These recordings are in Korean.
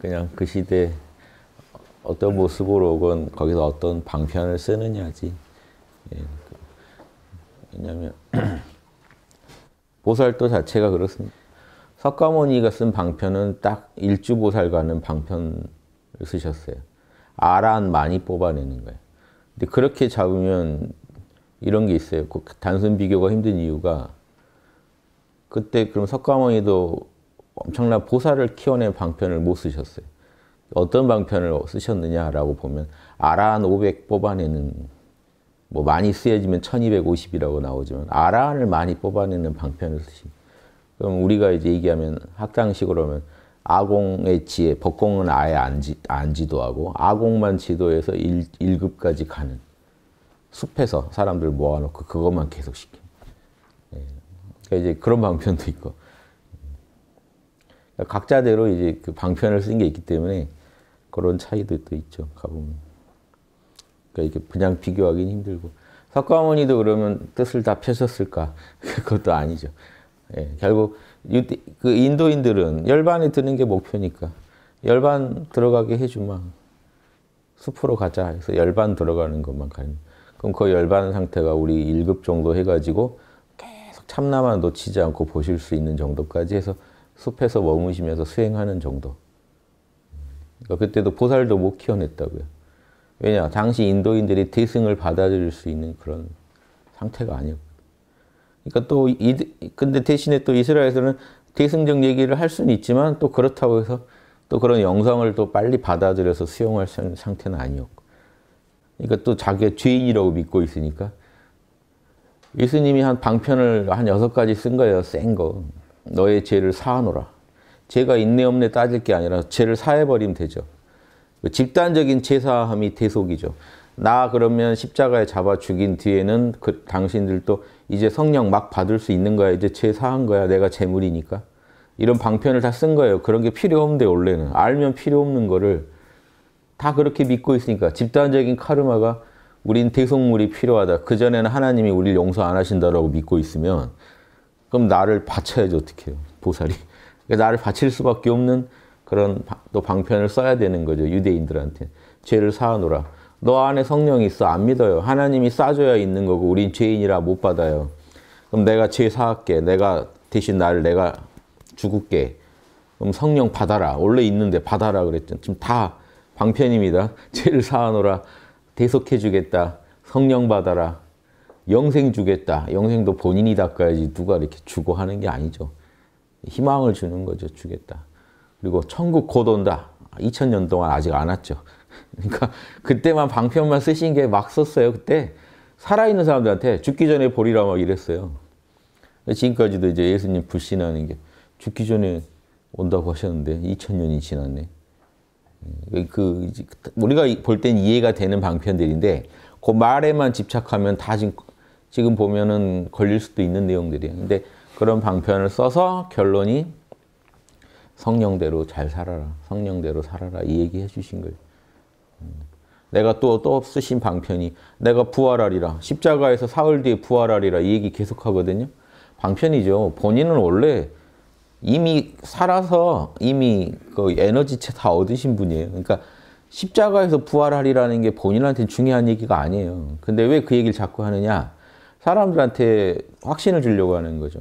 그냥 그 시대 어떤 모습으로 오건 거기서 어떤 방편을 쓰느냐지. 예. 그, 왜냐하면 보살도 자체가 그렇습니다. 석가모니가 쓴 방편은 딱 일주보살과는 방편을 쓰셨어요. 아란 많이 뽑아내는 거예요. 근데 그렇게 잡으면 이런 게 있어요. 그 단순 비교가 힘든 이유가 그때 그럼 석가모니도 엄청난 보살을 키워낸 방편을 못 쓰셨어요. 어떤 방편을 쓰셨느냐라고 보면 아라한 500 뽑아내는 뭐 많이 쓰여지면 1250이라고 나오지만 아라한을 많이 뽑아내는 방편을 쓰신 그럼 우리가 이제 얘기하면 학당식으로 하면 아공의 지혜, 법공은 아예 안, 지, 안 지도하고 아공만 지도해서 1, 급까지 가는 숲에서 사람들 모아놓고 그것만 계속 시키 그러니까 이제 그런 방편도 있고. 그러니까 각자대로 이제 그 방편을 쓴 게 있기 때문에 그런 차이도 또 있죠. 가보면. 그러니까 이렇게 그냥 비교하기는 힘들고. 석가모니도 그러면 뜻을 다 펴셨을까? 그것도 아니죠. 예, 결국 유대, 그 인도인들은 열반에 드는 게 목표니까 열반 들어가게 해주면 숲으로 가자 해서 열반 들어가는 것만 가는. 그럼 그 열반 상태가 우리 1급 정도 해가지고 참나만 놓치지 않고 보실 수 있는 정도까지 해서 숲에서 머무시면서 수행하는 정도. 그러니까 그때도 보살도 못 키워냈다고요. 왜냐, 당시 인도인들이 대승을 받아들일 수 있는 그런 상태가 아니었고. 그러니까 또, 이, 근데 대신에 또 이스라엘에서는 대승적 얘기를 할 수는 있지만 또 그렇다고 해서 또 그런 영상을 또 빨리 받아들여서 수용할 수 있는 상태는 아니었고. 그러니까 또 자기가 죄인이라고 믿고 있으니까 예수님이 한 방편을 한 여섯 가지 쓴 거예요. 센 거. 너의 죄를 사하노라. 죄가 있네 없네 따질 게 아니라 죄를 사해버리면 되죠. 그 집단적인 죄사함이 대속이죠. 나 그러면 십자가에 잡아 죽인 뒤에는 그 당신들도 이제 성령 막 받을 수 있는 거야. 이제 죄 사한 거야. 내가 재물이니까. 이런 방편을 다 쓴 거예요. 그런 게 필요 없는데 원래는. 알면 필요 없는 거를 다 그렇게 믿고 있으니까 집단적인 카르마가 우린 대속물이 필요하다. 그전에는 하나님이 우리를 용서 안 하신다라고 믿고 있으면 그럼 나를 바쳐야지 어떻게 해요. 보살이. 그러니까 나를 바칠 수밖에 없는 그런 또 방편을 써야 되는 거죠. 유대인들한테. 죄를 사하노라. 너 안에 성령이 있어. 안 믿어요. 하나님이 싸줘야 있는 거고 우린 죄인이라 못 받아요. 그럼 내가 죄 사할게. 내가 대신 나를 내가 죽을게. 그럼 성령 받아라. 원래 있는데 받아라 그랬죠. 지금 다 방편입니다. 죄를 사하노라. 대속해 주겠다. 성령 받아라. 영생 주겠다. 영생도 본인이 닦아야지 누가 이렇게 주고 하는 게 아니죠. 희망을 주는 거죠. 주겠다. 그리고 천국 곧 온다. 2000년 동안 아직 안 왔죠. 그러니까 그때만 방편만 쓰신 게 막 썼어요. 그때 살아있는 사람들한테 죽기 전에 보리라 막 이랬어요. 지금까지도 이제 예수님 불신하는 게 죽기 전에 온다고 하셨는데 2000년이 지났네. 음, 그 우리가 볼 땐 이해가 되는 방편들인데 그 말에만 집착하면 다 지금 지금 보면은 걸릴 수도 있는 내용들이에요. 근데 그런 방편을 써서 결론이 성령대로 잘 살아라. 성령대로 살아라. 이 얘기 해주신 거예요. 음, 내가 또, 또 쓰신 방편이 내가 부활하리라. 십자가에서 사흘 뒤에 부활하리라. 이 얘기 계속 하거든요. 방편이죠. 본인은 원래 이미 살아서 이미 그 에너지체 다 얻으신 분이에요. 그러니까 십자가에서 부활하리라는 게 본인한테 중요한 얘기가 아니에요. 근데 왜 그 얘기를 자꾸 하느냐? 사람들한테 확신을 주려고 하는 거죠.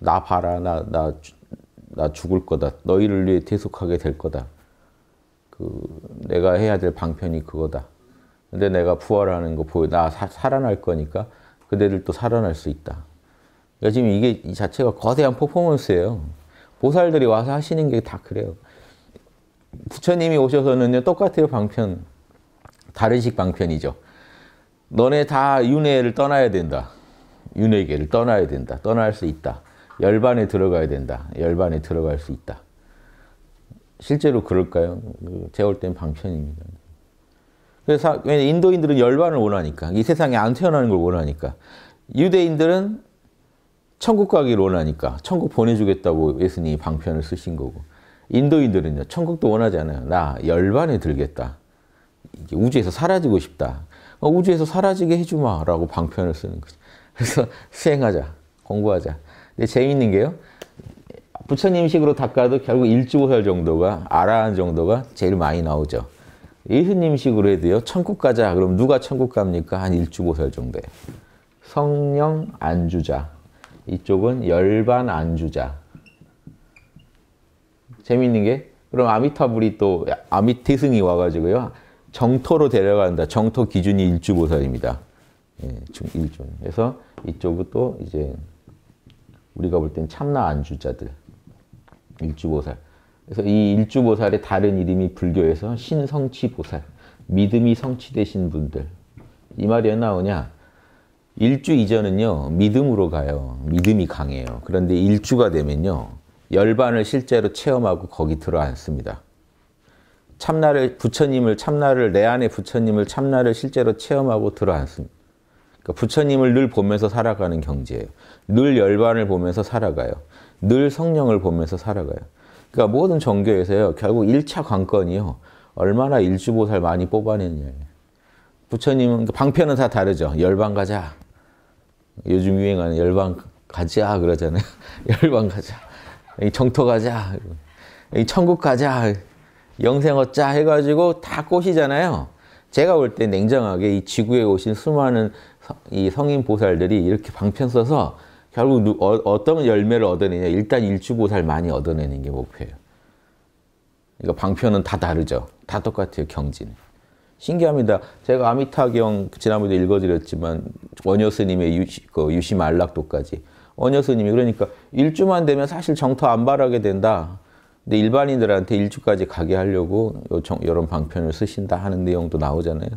나 봐라, 나, 나, 나 죽을 거다. 너희를 위해 대속하게 될 거다. 그, 내가 해야 될 방편이 그거다. 근데 내가 부활하는 거 보여. 나 사, 살아날 거니까 그대들도 살아날 수 있다. 그러니까 지금 이게 이 자체가 거대한 퍼포먼스예요. 보살들이 와서 하시는 게 다 그래요. 부처님이 오셔서는요, 똑같아요, 방편. 다른식 방편이죠. 너네 다 윤회를 떠나야 된다. 윤회계를 떠나야 된다. 떠날 수 있다. 열반에 들어가야 된다. 열반에 들어갈 수 있다. 실제로 그럴까요? 그, 제올 땐 방편입니다. 그래서 인도인들은 열반을 원하니까 이 세상에 안 태어나는 걸 원하니까 유대인들은 천국 가기를 원하니까 천국 보내주겠다고 예수님이 방편을 쓰신 거고 인도인들은요 천국도 원하지 않아요. 나 열반에 들겠다. 우주에서 사라지고 싶다. 어, 우주에서 사라지게 해주마라고 방편을 쓰는 거죠. 그래서 수행하자, 공부하자. 근데 재미있는 게요. 부처님식으로 닦아도 결국 일주보살 정도가 아라한 정도가 제일 많이 나오죠. 예수님식으로 해도요. 천국 가자. 그럼 누가 천국 갑니까? 한 일주보살 정도에요 성령 안주자. 이쪽은 열반 안주자. 재밌는 게 그럼 아미타불이 또 아미태승이 와가지고요. 정토로 데려간다. 정토 기준이 일주보살입니다. 예, 일주. 그래서 이쪽은 이제 우리가 볼 땐 참나 안주자들. 일주보살. 그래서 이 일주보살의 다른 이름이 불교에서 신성치보살. 믿음이 성취되신 분들. 이 말이 왜 나오냐? 일주 이전은요, 믿음으로 가요. 믿음이 강해요. 그런데 일주가 되면요, 열반을 실제로 체험하고 거기 들어앉습니다. 참나를, 부처님을, 참나를, 내 안에 부처님을, 참나를 실제로 체험하고 들어앉습니다. 그러니까 부처님을 늘 보면서 살아가는 경지예요. 늘 열반을 보면서 살아가요. 늘 성령을 보면서 살아가요. 그러니까 모든 종교에서요, 결국 1차 관건이요, 얼마나 일주보살 많이 뽑아냈냐 내 부처님은, 방편은 다 다르죠. 열반 가자. 요즘 유행하는 열방 가자 그러잖아요. 열방 가자. 정토 가자. 천국 가자. 영생 얻자 해가지고 다 꽃이잖아요. 제가 볼 때 냉정하게 이 지구에 오신 수많은 이 성인 보살들이 이렇게 방편 써서 결국 어, 떤 열매를 얻어내냐. 일단 일주보살 많이 얻어내는 게 목표예요. 그러니까 방편은 다 다르죠. 다 똑같아요, 경지는. 신기합니다. 제가 아미타경 지난번에 도 읽어드렸지만 원효 스님의 유시, 그 유시 말락도까지 원효 스님이 그러니까 일주만 되면 사실 정토 안 바라게 된다. 근데 일반인들한테 일주까지 가게 하려고 이런 방편을 쓰신다 하는 내용도 나오잖아요.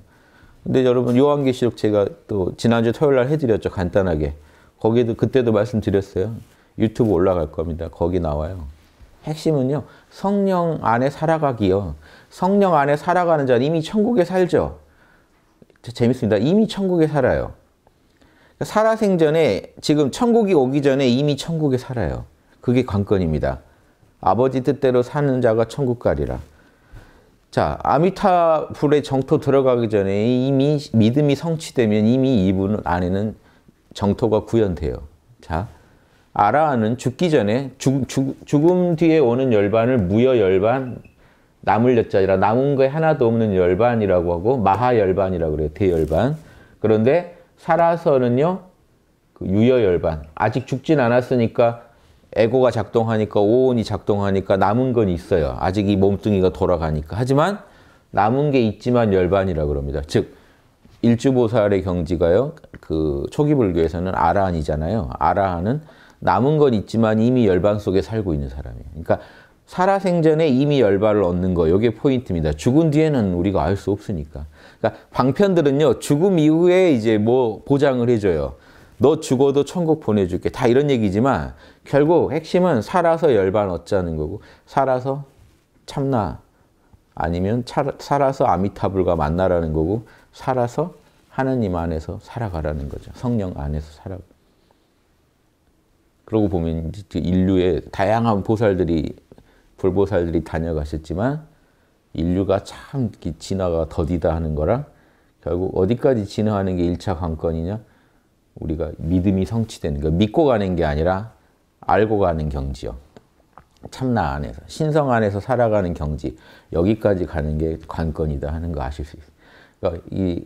근데 여러분 요한계시록 제가 또 지난주 토요일 날 해드렸죠 간단하게 거기도 그때도 말씀드렸어요. 유튜브 올라갈 겁니다. 거기 나와요. 핵심은요. 성령 안에 살아가기요. 성령 안에 살아가는 자는 이미 천국에 살죠. 재밌습니다. 이미 천국에 살아요. 그러니까 살아생전에 지금 천국이 오기 전에 이미 천국에 살아요. 그게 관건입니다. 아버지 뜻대로 사는 자가 천국 가리라. 자, 아미타불의 정토 들어가기 전에 이미 믿음이 성취되면 이미 이분 안에는 정토가 구현돼요. 자, 아라하는 죽기 전에 죽, 죽음 뒤에 오는 열반을 무여 열반, 남을 여자이라 남은 거에 하나도 없는 열반이라고 하고 마하 열반이라고 그래요. 대열반. 그런데 살아서는요. 그 유여 열반. 아직 죽진 않았으니까 에고가 작동하니까 오온이 작동하니까 남은 건 있어요. 아직 이 몸뚱이가 돌아가니까. 하지만 남은 게 있지만 열반이라고 그럽니다. 즉 일주보살의 경지가요. 그 초기 불교에서는 아라한이잖아요. 아라한은 남은 건 있지만 이미 열반 속에 살고 있는 사람이에요. 그러니까 살아생전에 이미 열반을 얻는 거, 이게 포인트입니다. 죽은 뒤에는 우리가 알 수 없으니까. 그러니까 방편들은요, 죽음 이후에 이제 뭐 보장을 해줘요. 너 죽어도 천국 보내줄게. 다 이런 얘기지만 결국 핵심은 살아서 열반 얻자는 거고 살아서 참나 아니면 차, 살아서 아미타불과 만나라는 거고 살아서 하나님 안에서 살아가라는 거죠. 성령 안에서 살아가. 그러고 보면 그 인류의 다양한 보살들이 불보살들이 다녀가셨지만 인류가 참 진화가 더디다 하는 거랑 결국 어디까지 진화하는 게 1차 관건이냐? 우리가 믿음이 성취되는 거 믿고 가는 게 아니라 알고 가는 경지요. 참나 안에서 신성 안에서 살아가는 경지 여기까지 가는 게 관건이다 하는 거 아실 수 있어요. 그러니까 이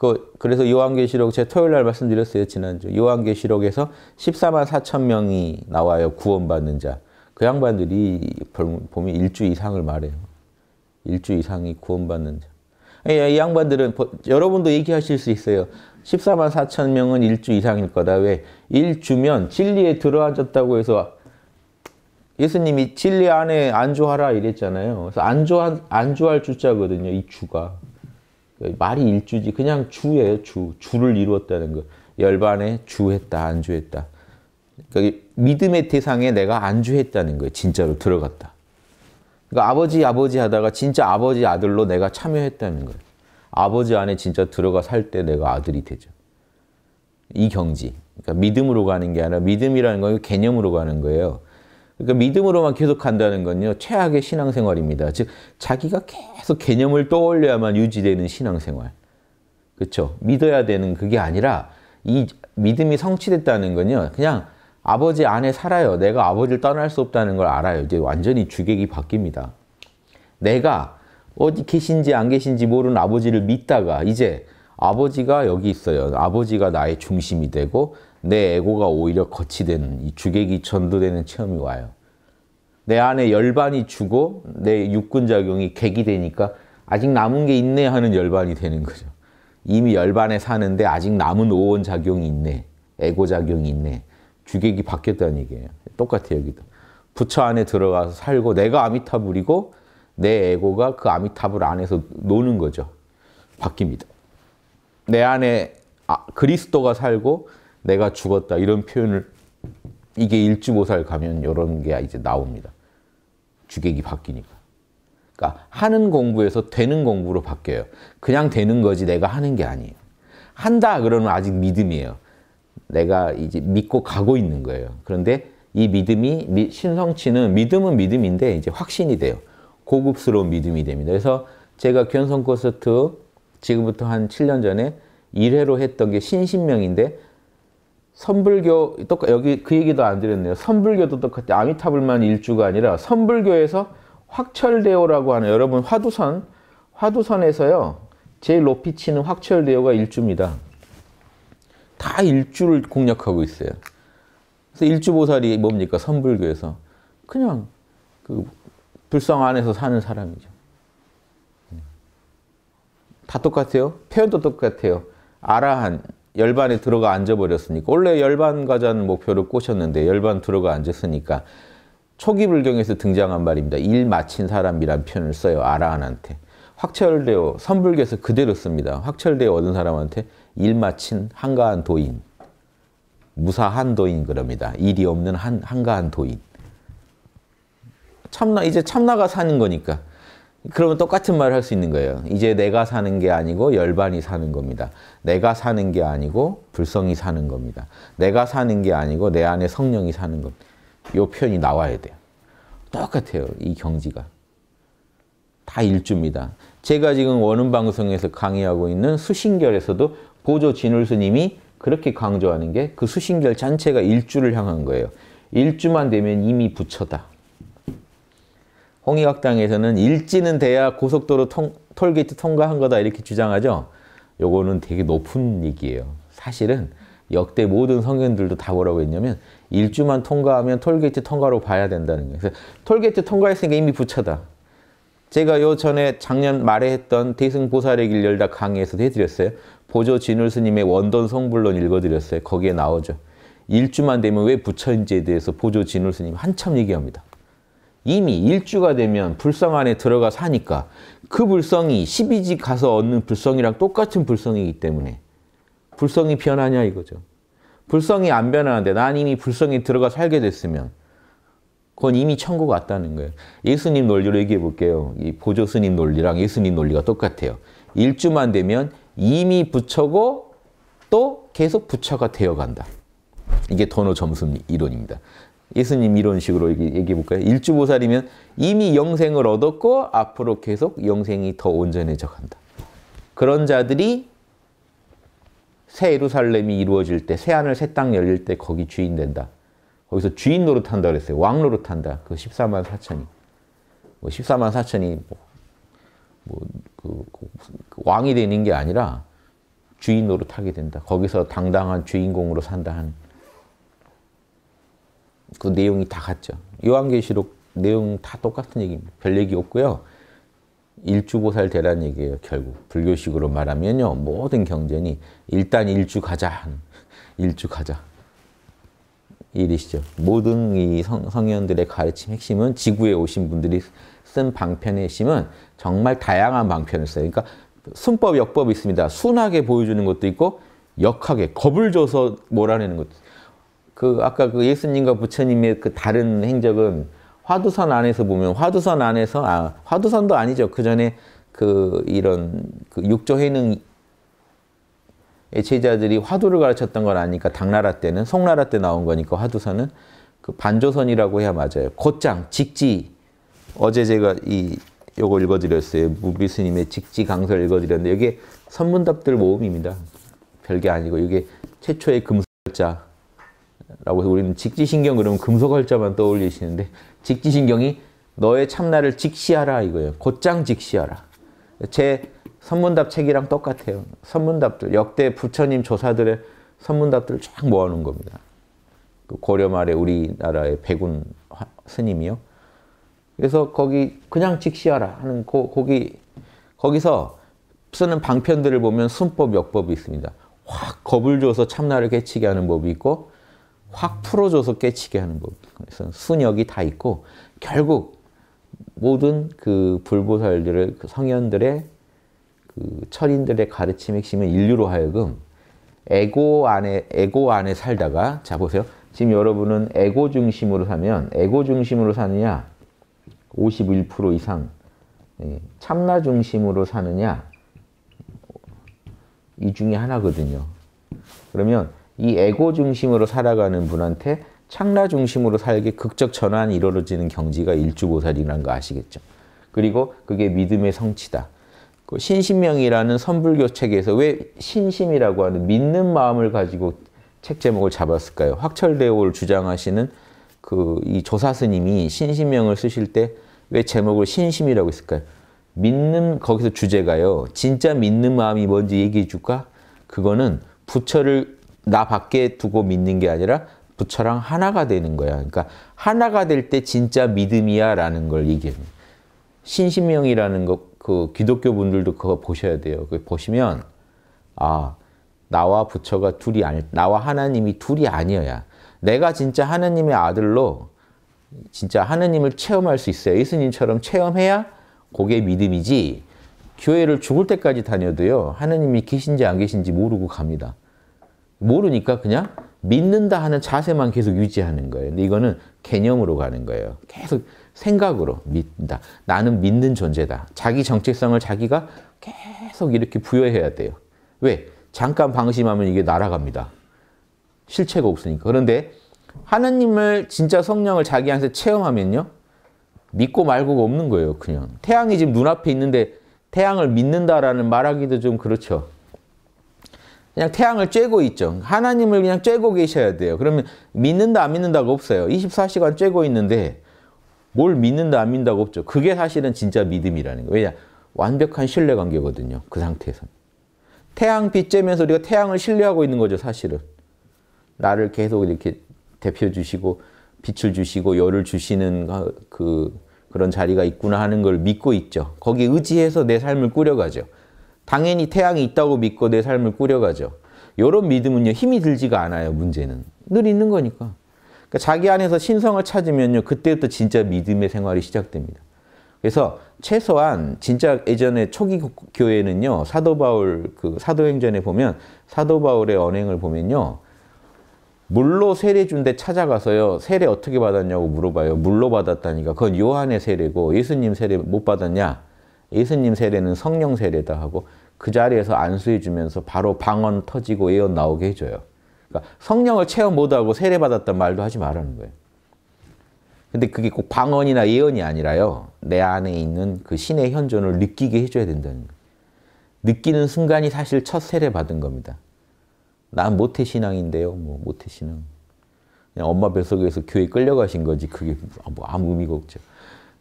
그, 그래서 요한계시록 제 토요일 날 말씀드렸어요, 지난주. 요한계시록에서 14만 4천 명이 나와요, 구원받는 자. 그 양반들이 보면 일주 이상을 말해요. 일주 이상이 구원받는 자. 예, 이 양반들은 여러분도 얘기하실 수 있어요. 14만 4천 명은 일주 이상일 거다. 왜? 일주면 진리에 들어앉았다고 해서 예수님이 진리 안에 안주하라 이랬잖아요. 그래서 안주한, 안주할 주자거든요, 이 주가. 말이 일주지 그냥 주예요 주 주를 이루었다는 거 열반에 주했다 안주했다 그러니까 믿음의 대상에 내가 안주했다는 거예요 진짜로 들어갔다 그러니까 아버지 아버지 하다가 진짜 아버지 아들로 내가 참여했다는 거예요 아버지 안에 진짜 들어가 살 때 내가 아들이 되죠 이 경지 그러니까 믿음으로 가는 게 아니라 믿음이라는 건 개념으로 가는 거예요 그러니까 믿음으로만 계속 한다는 건요. 최악의 신앙생활입니다. 즉 자기가 계속 개념을 떠올려야만 유지되는 신앙생활. 그렇 믿어야 되는 그게 아니라 이 믿음이 성취됐다는 건요. 그냥 아버지 안에 살아요. 내가 아버지를 떠날 수 없다는 걸 알아요. 이제 완전히 주객이 바뀝니다. 내가 어디 계신지 안 계신지 모르는 아버지를 믿다가 이제 아버지가 여기 있어요. 아버지가 나의 중심이 되고 내 에고가 오히려 거치되는 이 주객이 전도되는 체험이 와요. 내 안에 열반이 주고 내 육군작용이 객이 되니까 아직 남은 게 있네 하는 열반이 되는 거죠. 이미 열반에 사는데 아직 남은 오원 작용이 있네. 에고 작용이 있네. 주객이 바뀌었다는 얘기예요. 똑같아요, 여기도. 부처 안에 들어가서 살고 내가 아미타불이고 내 에고가 그 아미타불 안에서 노는 거죠. 바뀝니다. 내 안에 아, 그리스도가 살고 내가 죽었다 이런 표현을 이게 일주보살 가면 이런 게 이제 나옵니다. 주객이 바뀌니까. 그러니까 하는 공부에서 되는 공부로 바뀌어요. 그냥 되는 거지 내가 하는 게 아니에요. 한다 그러면 아직 믿음이에요. 내가 이제 믿고 가고 있는 거예요. 그런데 이 믿음이 신성치는 믿음은 믿음인데 이제 확신이 돼요. 고급스러운 믿음이 됩니다. 그래서 제가 견성 콘서트 지금부터 한 7년 전에 1회로 했던 게 신신명인데 선불교 또 여기 그 얘기도 안 드렸네요. 선불교도 똑같이 아미타불만 일주가 아니라 선불교에서 확철대오라고 하는 여러분 화두선 화두선에서요 제일 높이 치는 확철대오가 일주입니다. 다 일주를 공략하고 있어요. 그래서 일주보살이 뭡니까 선불교에서 그냥 그 불성 안에서 사는 사람이죠. 다 똑같아요. 표현도 똑같아요. 아라한 열반에 들어가 앉아버렸으니까 원래 열반 가자는 목표를 꼬셨는데 열반 들어가 앉았으니까 초기 불경에서 등장한 말입니다. 일 마친 사람이란 표현을 써요. 아라한한테. 확철되어 선불교에서 그대로 씁니다. 확철되어 얻은 사람한테 일 마친 한가한 도인. 무사한 도인 그럽니다. 일이 없는 한, 한가한 도인. 참나 이제 참나가 사는 거니까 그러면 똑같은 말을 할 수 있는 거예요. 이제 내가 사는 게 아니고 열반이 사는 겁니다. 내가 사는 게 아니고 불성이 사는 겁니다. 내가 사는 게 아니고 내 안에 성령이 사는 겁이 표현이 나와야 돼요. 똑같아요. 이 경지가. 다 일주입니다. 제가 지금 원음방송에서 강의하고 있는 수신결에서도 보조 진울스님이 그렇게 강조하는 게 그 수신결 전체가 일주를 향한 거예요. 일주만 되면 이미 부처다. 홍익학당에서는 일지는 돼야 고속도로 통, 톨게이트 통과한 거다 이렇게 주장하죠. 요거는 되게 높은 얘기예요. 사실은 역대 모든 성현들도 다 뭐라고 했냐면 일주만 통과하면 톨게이트 통과로 봐야 된다는 거예요. 그래서 톨게이트 통과했으니까 이미 부처다. 제가 요 전에 작년 말에 했던 대승보살의 길 열다 강의에서도 해드렸어요. 보조 진울 스님의 원돈 성불론 읽어드렸어요. 거기에 나오죠. 일주만 되면 왜 부처인지에 대해서 보조 진울 스님 한참 얘기합니다. 이미 일주가 되면 불성 안에 들어가 사니까 그 불성이 12지 가서 얻는 불성이랑 똑같은 불성이기 때문에 불성이 변하냐 이거죠. 불성이 안 변하는데 난 이미 불성이 들어가 살게 됐으면 그건 이미 천국 왔다는 거예요. 예수님 논리로 얘기해 볼게요. 이 보조 스님 논리랑 예수님 논리가 똑같아요. 일주만 되면 이미 부처고 또 계속 부처가 되어간다. 이게 도노 점수 이론입니다. 예수님 이런 식으로 얘기해 볼까요? 일주보살이면 이미 영생을 얻었고 앞으로 계속 영생이 더 온전해져 간다. 그런 자들이 새 예루살렘이 이루어질 때, 새 하늘, 새 땅 열릴 때 거기 주인 된다. 거기서 주인 노릇한다 그랬어요. 왕 노릇한다. 그 14만 4천이. 뭐 14만 4천이 뭐, 뭐 그, 그, 그 왕이 되는 게 아니라 주인 노릇하게 된다. 거기서 당당한 주인공으로 산다 한그 내용이 다 같죠. 요한계시록 내용 다 똑같은 얘기입니다. 별 얘기 없고요. 일주보살 대란 얘기예요. 결국 불교식으로 말하면요. 모든 경전이 일단 일주 가자. 일주 가자. 일이시죠. 모든 이 성, 성현들의 가르침 핵심은 지구에 오신 분들이 쓴 방편의 핵심은 정말 다양한 방편을 써요. 그러니까 순법, 역법이 있습니다. 순하게 보여주는 것도 있고 역하게 겁을 줘서 몰아내는 것도 있어요. 그 아까 그 예수님과 부처님의 그 다른 행적은 화두선 안에서 보면 화두선 안에서 아 화두선도 아니죠. 그 전에 그 이런 그 육조 회능의 제자들이 화두를 가르쳤던 건 아니까 당나라 때는 송나라 때 나온 거니까 화두선은 그 반조선이라고 해야 맞아요. 곧장 직지 어제 제가 이 요거 읽어드렸어요. 무비스님의 직지 강설 읽어드렸는데 이게 선문답들 모음입니다. 별게 아니고 이게 최초의 금설자. 라고 해서 우리는 직지신경 그러면 금속활자만 떠올리시는데 직지신경이 너의 참나를 직시하라 이거예요. 곧장 직시하라. 제 선문답 책이랑 똑같아요. 선문답들, 역대 부처님 조사들의 선문답들을 쫙 모아놓은 겁니다. 그 고려 말에 우리나라의 백운 스님이요. 그래서 거기 그냥 직시하라 하는 고, 거기 거기서 쓰는 방편들을 보면 순법 역법이 있습니다. 확 겁을 줘서 참나를 깨치게 하는 법이 있고 확 풀어줘서 깨치게 하는 법. 그래서 순역이 다 있고 결국 모든 그 불보살들의 그 성현들의 그 철인들의 가르침 핵심은 인류로 하여금 에고 안에 에고 안에 살다가 자 보세요. 지금 여러분은 에고 중심으로 사면 에고 중심으로 사느냐 51% 이상 예, 참나 중심으로 사느냐 이 중에 하나거든요. 그러면 이 에고 중심으로 살아가는 분한테 창라 중심으로 살게 극적 전환이 이루어지는 경지가 일주보살이라는 거 아시겠죠? 그리고 그게 믿음의 성취다. 그 신신명이라는 선불교 책에서 왜 신심이라고 하는 믿는 마음을 가지고 책 제목을 잡았을까요? 확철대오를 주장하시는 그 이 조사 스님이 신신명을 쓰실 때 왜 제목을 신심이라고 했을까요? 믿는 거기서 주제가요. 진짜 믿는 마음이 뭔지 얘기해 줄까? 그거는 부처를 나 밖에 두고 믿는 게 아니라 부처랑 하나가 되는 거야. 그러니까 하나가 될 때 진짜 믿음이야 라는 걸 얘기합니다. 신명이라는 거, 그 기독교 분들도 그거 보셔야 돼요. 그 보시면, 아, 나와 부처가 둘이 아니, 나와 하나님이 둘이 아니어야. 내가 진짜 하나님의 아들로 진짜 하나님을 체험할 수 있어요. 예수님처럼 체험해야 그게 믿음이지. 교회를 죽을 때까지 다녀도요. 하나님이 계신지 안 계신지 모르고 갑니다. 모르니까 그냥 믿는다 하는 자세만 계속 유지하는 거예요. 근데 이거는 개념으로 가는 거예요. 계속 생각으로 믿는다. 나는 믿는 존재다. 자기 정체성을 자기가 계속 이렇게 부여해야 돼요. 왜? 잠깐 방심하면 이게 날아갑니다. 실체가 없으니까. 그런데 하나님을 진짜 성령을 자기 안에 체험하면요. 믿고 말고가 없는 거예요. 그냥. 태양이 지금 눈앞에 있는데 태양을 믿는다라는 말하기도 좀 그렇죠. 그냥 태양을 쬐고 있죠. 하나님을 그냥 쬐고 계셔야 돼요. 그러면 믿는다 안 믿는다가 없어요. 24시간 쬐고 있는데 뭘 믿는다 안 믿는다가 없죠. 그게 사실은 진짜 믿음이라는 거예요. 왜냐? 완벽한 신뢰 관계거든요. 그 상태에서. 태양 빛 쬐면서 우리가 태양을 신뢰하고 있는 거죠, 사실은. 나를 계속 이렇게 대표 주시고 빛을 주시고 열을 주시는 그 그런 자리가 있구나 하는 걸 믿고 있죠. 거기 의지해서 내 삶을 꾸려가죠. 당연히 태양이 있다고 믿고 내 삶을 꾸려가죠. 이런 믿음은요 힘이 들지가 않아요. 문제는 늘 있는 거니까. 그러니까 자기 안에서 신성을 찾으면요 그때부터 진짜 믿음의 생활이 시작됩니다. 그래서 최소한 진짜 예전에 초기 교회는요 사도 바울 그 사도행전에 보면 사도 바울의 언행을 보면요 물로 세례 준 데 찾아가서요 세례 어떻게 받았냐고 물어봐요 물로 받았다니까 그건 요한의 세례고 예수님 세례 못 받았냐 예수님 세례는 성령 세례다 하고 그 자리에서 안수해 주면서 바로 방언 터지고 에어 나오게 해줘요. 그러니까 성령을 체험 못하고 세례받았단 말도 하지 말라는 거예요. 근데 그게 꼭 방언이나 예언이 아니라요. 내 안에 있는 그 신의 현존을 느끼게 해줘야 된다는 거예요. 느끼는 순간이 사실 첫 세례 받은 겁니다. 난 모태 신앙인데요. 뭐 모태 신앙. 그냥 엄마 뱃속에서 교회 끌려가신 거지 그게 뭐, 뭐 아무 의미가 없죠.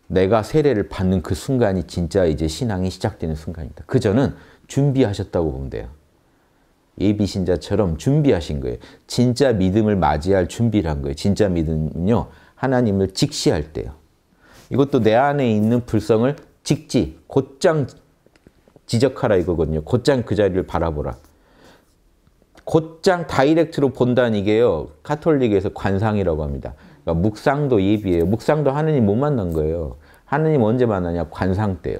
내가 세례를 받는 그 순간이 진짜 이제 신앙이 시작되는 순간입다그 전은 준비하셨다고 보면 돼요. 예비신자처럼 준비하신 거예요. 진짜 믿음을 맞이할 준비를 한 거예요. 진짜 믿음은요, 하나님을 직시할 때요. 이것도 내 안에 있는 불성을 직지, 곧장 지적하라 이거거든요. 곧장 그 자리를 바라보라. 곧장 다이렉트로 본다는 이게요. 카톨릭에서 관상이라고 합니다. 그러니까 묵상도 예비예요. 묵상도 하느님 못 만난 거예요. 하느님 언제 만나냐? 관상 때요.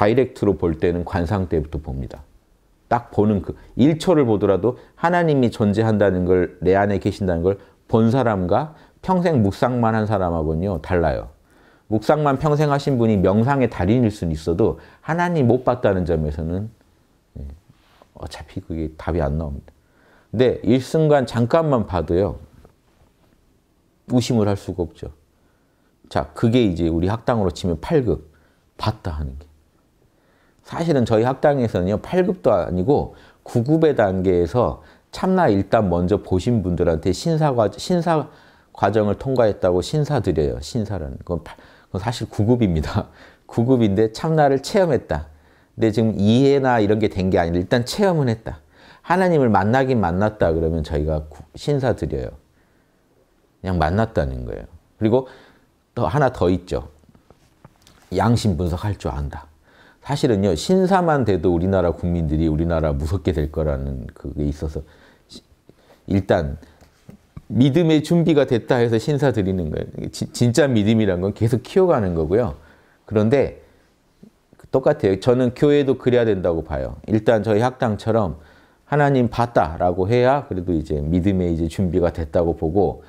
다이렉트로 볼 때는 관상 때부터 봅니다. 딱 보는 그 1초를 보더라도 하나님이 존재한다는 걸 내 안에 계신다는 걸 본 사람과 평생 묵상만 한 사람하고는요 달라요. 묵상만 평생 하신 분이 명상의 달인일 수는 있어도 하나님 못 봤다는 점에서는 예, 어차피 그게 답이 안 나옵니다. 근데 일순간 잠깐만 봐도요 의심을 할 수가 없죠. 자 그게 이제 우리 학당으로 치면 8급 봤다 하는 게. 사실은 저희 학당에서는요, 8급도 아니고 9급의 단계에서 참나 일단 먼저 보신 분들한테 신사과, 신사 과정을 통과했다고 신사 드려요. 신사라는. 건 사실 9급입니다. 9급인데 참나를 체험했다. 근데 지금 이해나 이런 게 된 게 아니라 일단 체험은 했다. 하나님을 만나긴 만났다 그러면 저희가 신사 드려요. 그냥 만났다는 거예요. 그리고 또 하나 더 있죠. 양심 분석할 줄 안다. 사실은요 신사만 돼도 우리나라 국민들이 우리나라 무섭게 될 거라는 그게 있어서 일단 믿음의 준비가 됐다 해서 신사 드리는 거예요. 지, 진짜 믿음이란 건 계속 키워가는 거고요. 그런데 똑같아요. 저는 교회도 그래야 된다고 봐요. 일단 저희 학당처럼 하나님 봤다라고 해야 그래도 이제 믿음의 이제 준비가 됐다고 보고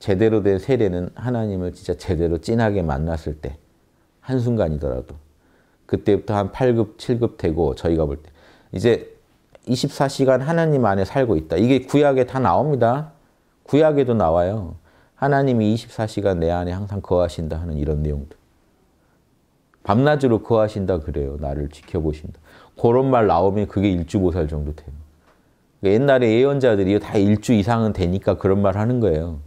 제대로 된 세례는 하나님을 진짜 제대로 진하게 만났을 때 한순간이더라도 그때부터 한 8급, 7급 되고 저희가 볼 때 이제 24시간 하나님 안에 살고 있다. 이게 구약에 다 나옵니다. 구약에도 나와요. 하나님이 24시간 내 안에 항상 거하신다 하는 이런 내용들. 밤낮으로 거하신다 그래요. 나를 지켜보신다. 그런 말 나오면 그게 일주보살 정도 돼요. 옛날에 예언자들이 다 일주 이상은 되니까 그런 말 하는 거예요.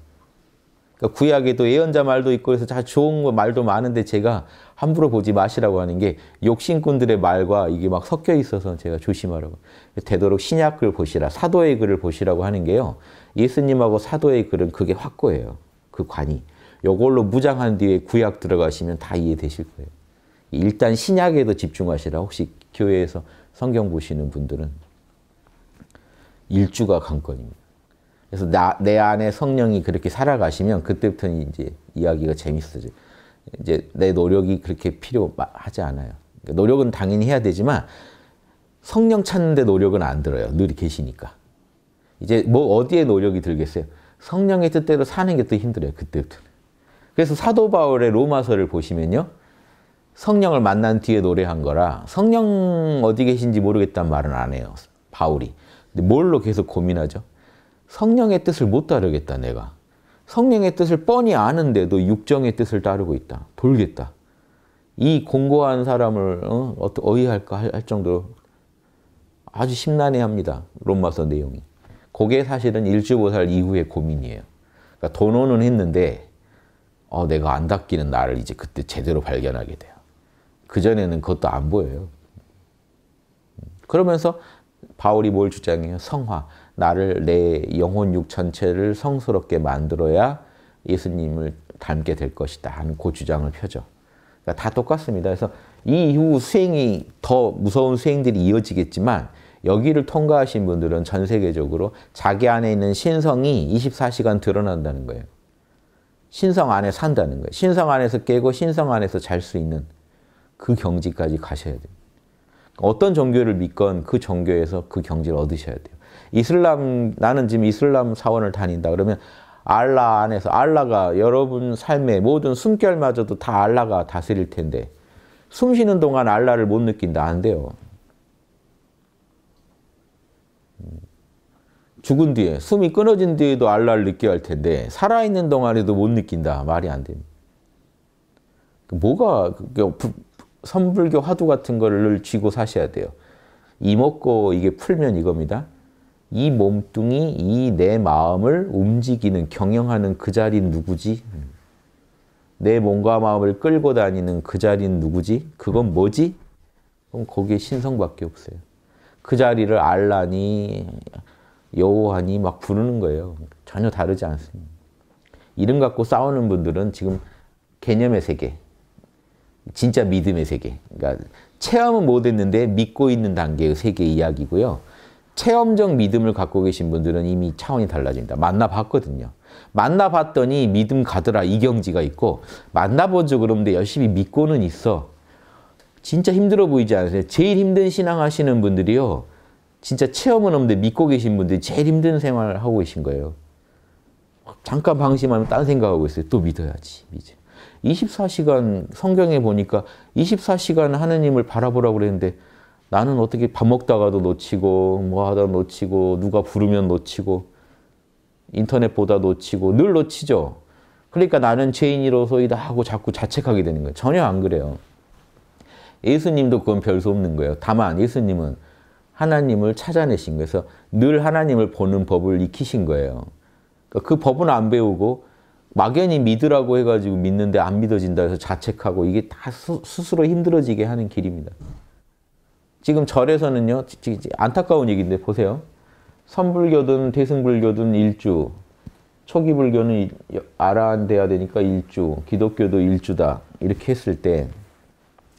그러니까 구약에도 예언자 말도 있고 해서 다 좋은 말도 많은데 제가 함부로 보지 마시라고 하는 게 욕심꾼들의 말과 이게 막 섞여 있어서 제가 조심하라고. 되도록 신약글 보시라, 사도의 글을 보시라고 하는 게요. 예수님하고 사도의 글은 그게 확고해요. 그 관이. 요걸로 무장한 뒤에 구약 들어가시면 다 이해되실 거예요. 일단 신약에도 집중하시라. 혹시 교회에서 성경 보시는 분들은 일주가 관건입니다. 그래서 나, 내 안에 성령이 그렇게 살아가시면 그때부터는 이제 이야기가 재밌어져. 이제 내 노력이 그렇게 필요하지 않아요. 그러니까 노력은 당연히 해야 되지만 성령 찾는데 노력은 안 들어요. 늘 계시니까. 이제 뭐 어디에 노력이 들겠어요? 성령의 뜻대로 사는 게 또 힘들어요. 그때부터. 그래서 사도 바울의 로마서를 보시면요. 성령을 만난 뒤에 노래한 거라 성령 어디 계신지 모르겠다는 말은 안 해요. 바울이. 근데 뭘로 계속 고민하죠? 성령의 뜻을 못 따르겠다, 내가. 성령의 뜻을 뻔히 아는데도 육정의 뜻을 따르고 있다. 돌겠다. 이 공고한 사람을 어, 어이할까 할 정도로 아주 심란해합니다. 로마서 내용이. 그게 사실은 일주보살 이후의 고민이에요. 그러니까 도노는 했는데 어, 내가 안 닦이는 나를 이제 그때 제대로 발견하게 돼요. 그전에는 그것도 안 보여요. 음, 그러면서 바울이 뭘 주장해요? 성화. 나를 내 영혼 육천체를 성스럽게 만들어야 예수님을 닮게 될 것이다 하는 그 주장을 펴죠. 그러니까 다 똑같습니다. 그래서 이 이후 수행이 더 무서운 수행들이 이어지겠지만 여기를 통과하신 분들은 전 세계적으로 자기 안에 있는 신성이 24시간 드러난다는 거예요. 신성 안에 산다는 거예요. 신성 안에서 깨고 신성 안에서 잘 수 있는 그 경지까지 가셔야 돼요. 어떤 종교를 믿건 그 종교에서 그 경지를 얻으셔야 돼요. 이슬람 나는 지금 이슬람 사원을 다닌다 그러면 알라 안에서 알라가 여러분 삶의 모든 숨결마저도 다 알라가 다스릴 텐데 숨 쉬는 동안 알라를 못 느낀다 안 돼요. 음. 죽은 뒤에 숨이 끊어진 뒤에도 알라를 느껴야 할 텐데 살아있는 동안에도 못 느낀다 말이 안 됩니다. 뭐가 선불교 화두 같은 거를 쥐고 사셔야 돼요. 이먹고 이게 풀면 이겁니다. 이 몸뚱이, 이 내 마음을 움직이는, 경영하는 그 자리는 누구지? 내 몸과 마음을 끌고 다니는 그 자리는 누구지? 그건 뭐지? 그럼 거기에 신성밖에 없어요. 그 자리를 알라니, 여호하니 막 부르는 거예요. 전혀 다르지 않습니다. 이름 갖고 싸우는 분들은 지금 개념의 세계, 진짜 믿음의 세계. 그러니까 체험은 못했는데 믿고 있는 단계의 세계 이야기고요. 체험적 믿음을 갖고 계신 분들은 이미 차원이 달라진다. 만나봤거든요. 만나봤더니 믿음 가더라 이경지가 있고 만나본 적 그런데 열심히 믿고는 있어. 진짜 힘들어 보이지 않으세요? 제일 힘든 신앙 하시는 분들이요. 진짜 체험은 없는데 믿고 계신 분들이 제일 힘든 생활을 하고 계신 거예요. 잠깐 방심하면 딴 생각하고 있어요. 또 믿어야지. 이제 24시간 성경에 보니까 24시간 하느님을 바라보라고 그랬는데 나는 어떻게 밥 먹다가도 놓치고 뭐 하다 놓치고 누가 부르면 놓치고 인터넷 보다 놓치고 늘 놓치죠. 그러니까 나는 죄인이로서이다 하고 자꾸 자책하게 되는 거예요. 전혀 안 그래요. 예수님도 그건 별 수 없는 거예요. 다만 예수님은 하나님을 찾아내신 거예요. 그래서 늘 하나님을 보는 법을 익히신 거예요. 그러니까 그 법은 안 배우고 막연히 믿으라고 해가지고 믿는데 안 믿어진다 해서 자책하고 이게 다 스, 스스로 힘들어지게 하는 길입니다. 지금 절에서는요, 안타까운 얘기인데 보세요. 선불교든 대승불교든 일주, 초기 불교는 아라한돼야 되니까 일주, 기독교도 일주다. 이렇게 했을 때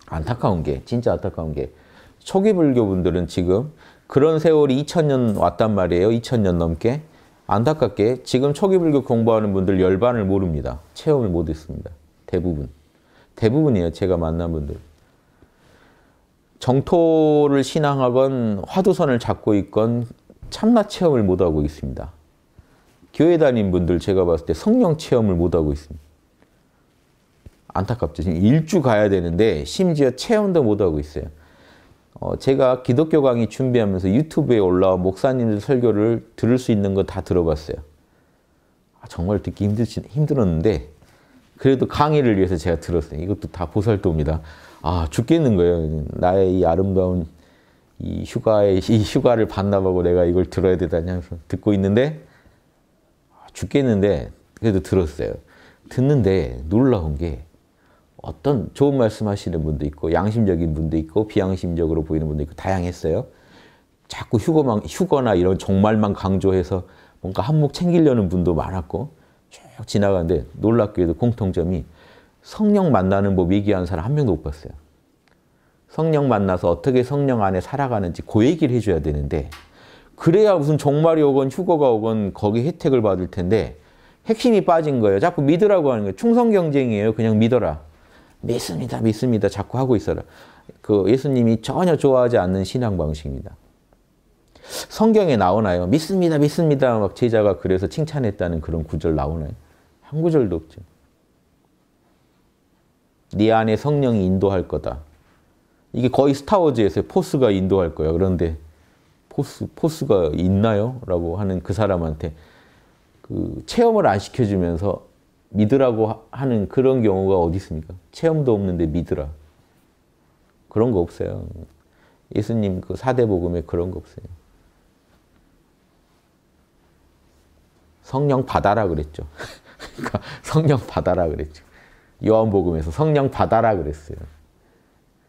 안타까운 게, 진짜 안타까운 게 초기 불교분들은 지금 그런 세월이 2000년 왔단 말이에요. 2000년 넘게. 안타깝게 지금 초기 불교 공부하는 분들 열반을 모릅니다. 체험을 못 했습니다. 대부분. 대부분이에요. 제가 만난 분들. 정토를 신앙하건 화두선을 잡고 있건 참나 체험을 못하고 있습니다. 교회 다닌 분들 제가 봤을 때 성령 체험을 못하고 있습니다. 안타깝죠. 지금 일주 가야 되는데 심지어 체험도 못하고 있어요. 어, 제가 기독교 강의 준비하면서 유튜브에 올라온 목사님들 설교를 들을 수 있는 거 다 들어봤어요. 아, 정말 듣기 힘들, 힘들었는데 그래도 강의를 위해서 제가 들었어요. 이것도 다 보살도입니다. 아 죽겠는 거예요. 나의 이 아름다운 이 휴가에 이 휴가를 반납하고 내가 이걸 들어야 되다니 하서 듣고 있는데 아, 죽겠는데 그래도 들었어요. 듣는데 놀라운 게 어떤 좋은 말씀 하시는 분도 있고 양심적인 분도 있고 비양심적으로 보이는 분도 있고 다양했어요. 자꾸 휴거만, 휴거나 이런 정말만 강조해서 뭔가 한몫 챙기려는 분도 많았고 쭉 지나가는데 놀랍게도 공통점이 성령 만나는 법 얘기하는 사람 한 명도 못 봤어요. 성령 만나서 어떻게 성령 안에 살아가는지 그 얘기를 해줘야 되는데 그래야 무슨 종말이 오건 휴거가 오건 거기 혜택을 받을 텐데 핵심이 빠진 거예요. 자꾸 믿으라고 하는 거예요. 충성 경쟁이에요. 그냥 믿어라. 믿습니다. 믿습니다. 자꾸 하고 있어라. 그 예수님이 전혀 좋아하지 않는 신앙 방식입니다. 성경에 나오나요? 믿습니다. 믿습니다. 막 제자가 그래서 칭찬했다는 그런 구절 나오나요? 한 구절도 없죠. 네 안에 성령이 인도할 거다. 이게 거의 스타워즈에서 포스가 인도할 거야. 그런데 포스, 포스가 있나요? 라고 하는 그 사람한테 그 체험을 안 시켜주면서 믿으라고 하는 그런 경우가 어디 있습니까? 체험도 없는데 믿으라. 그런 거 없어요. 예수님 그 4대 복음에 그런 거 없어요. 성령 받아라 그랬죠. 그러니까 성령 받아라 그랬죠. 요한복음에서 성령 받아라 그랬어요.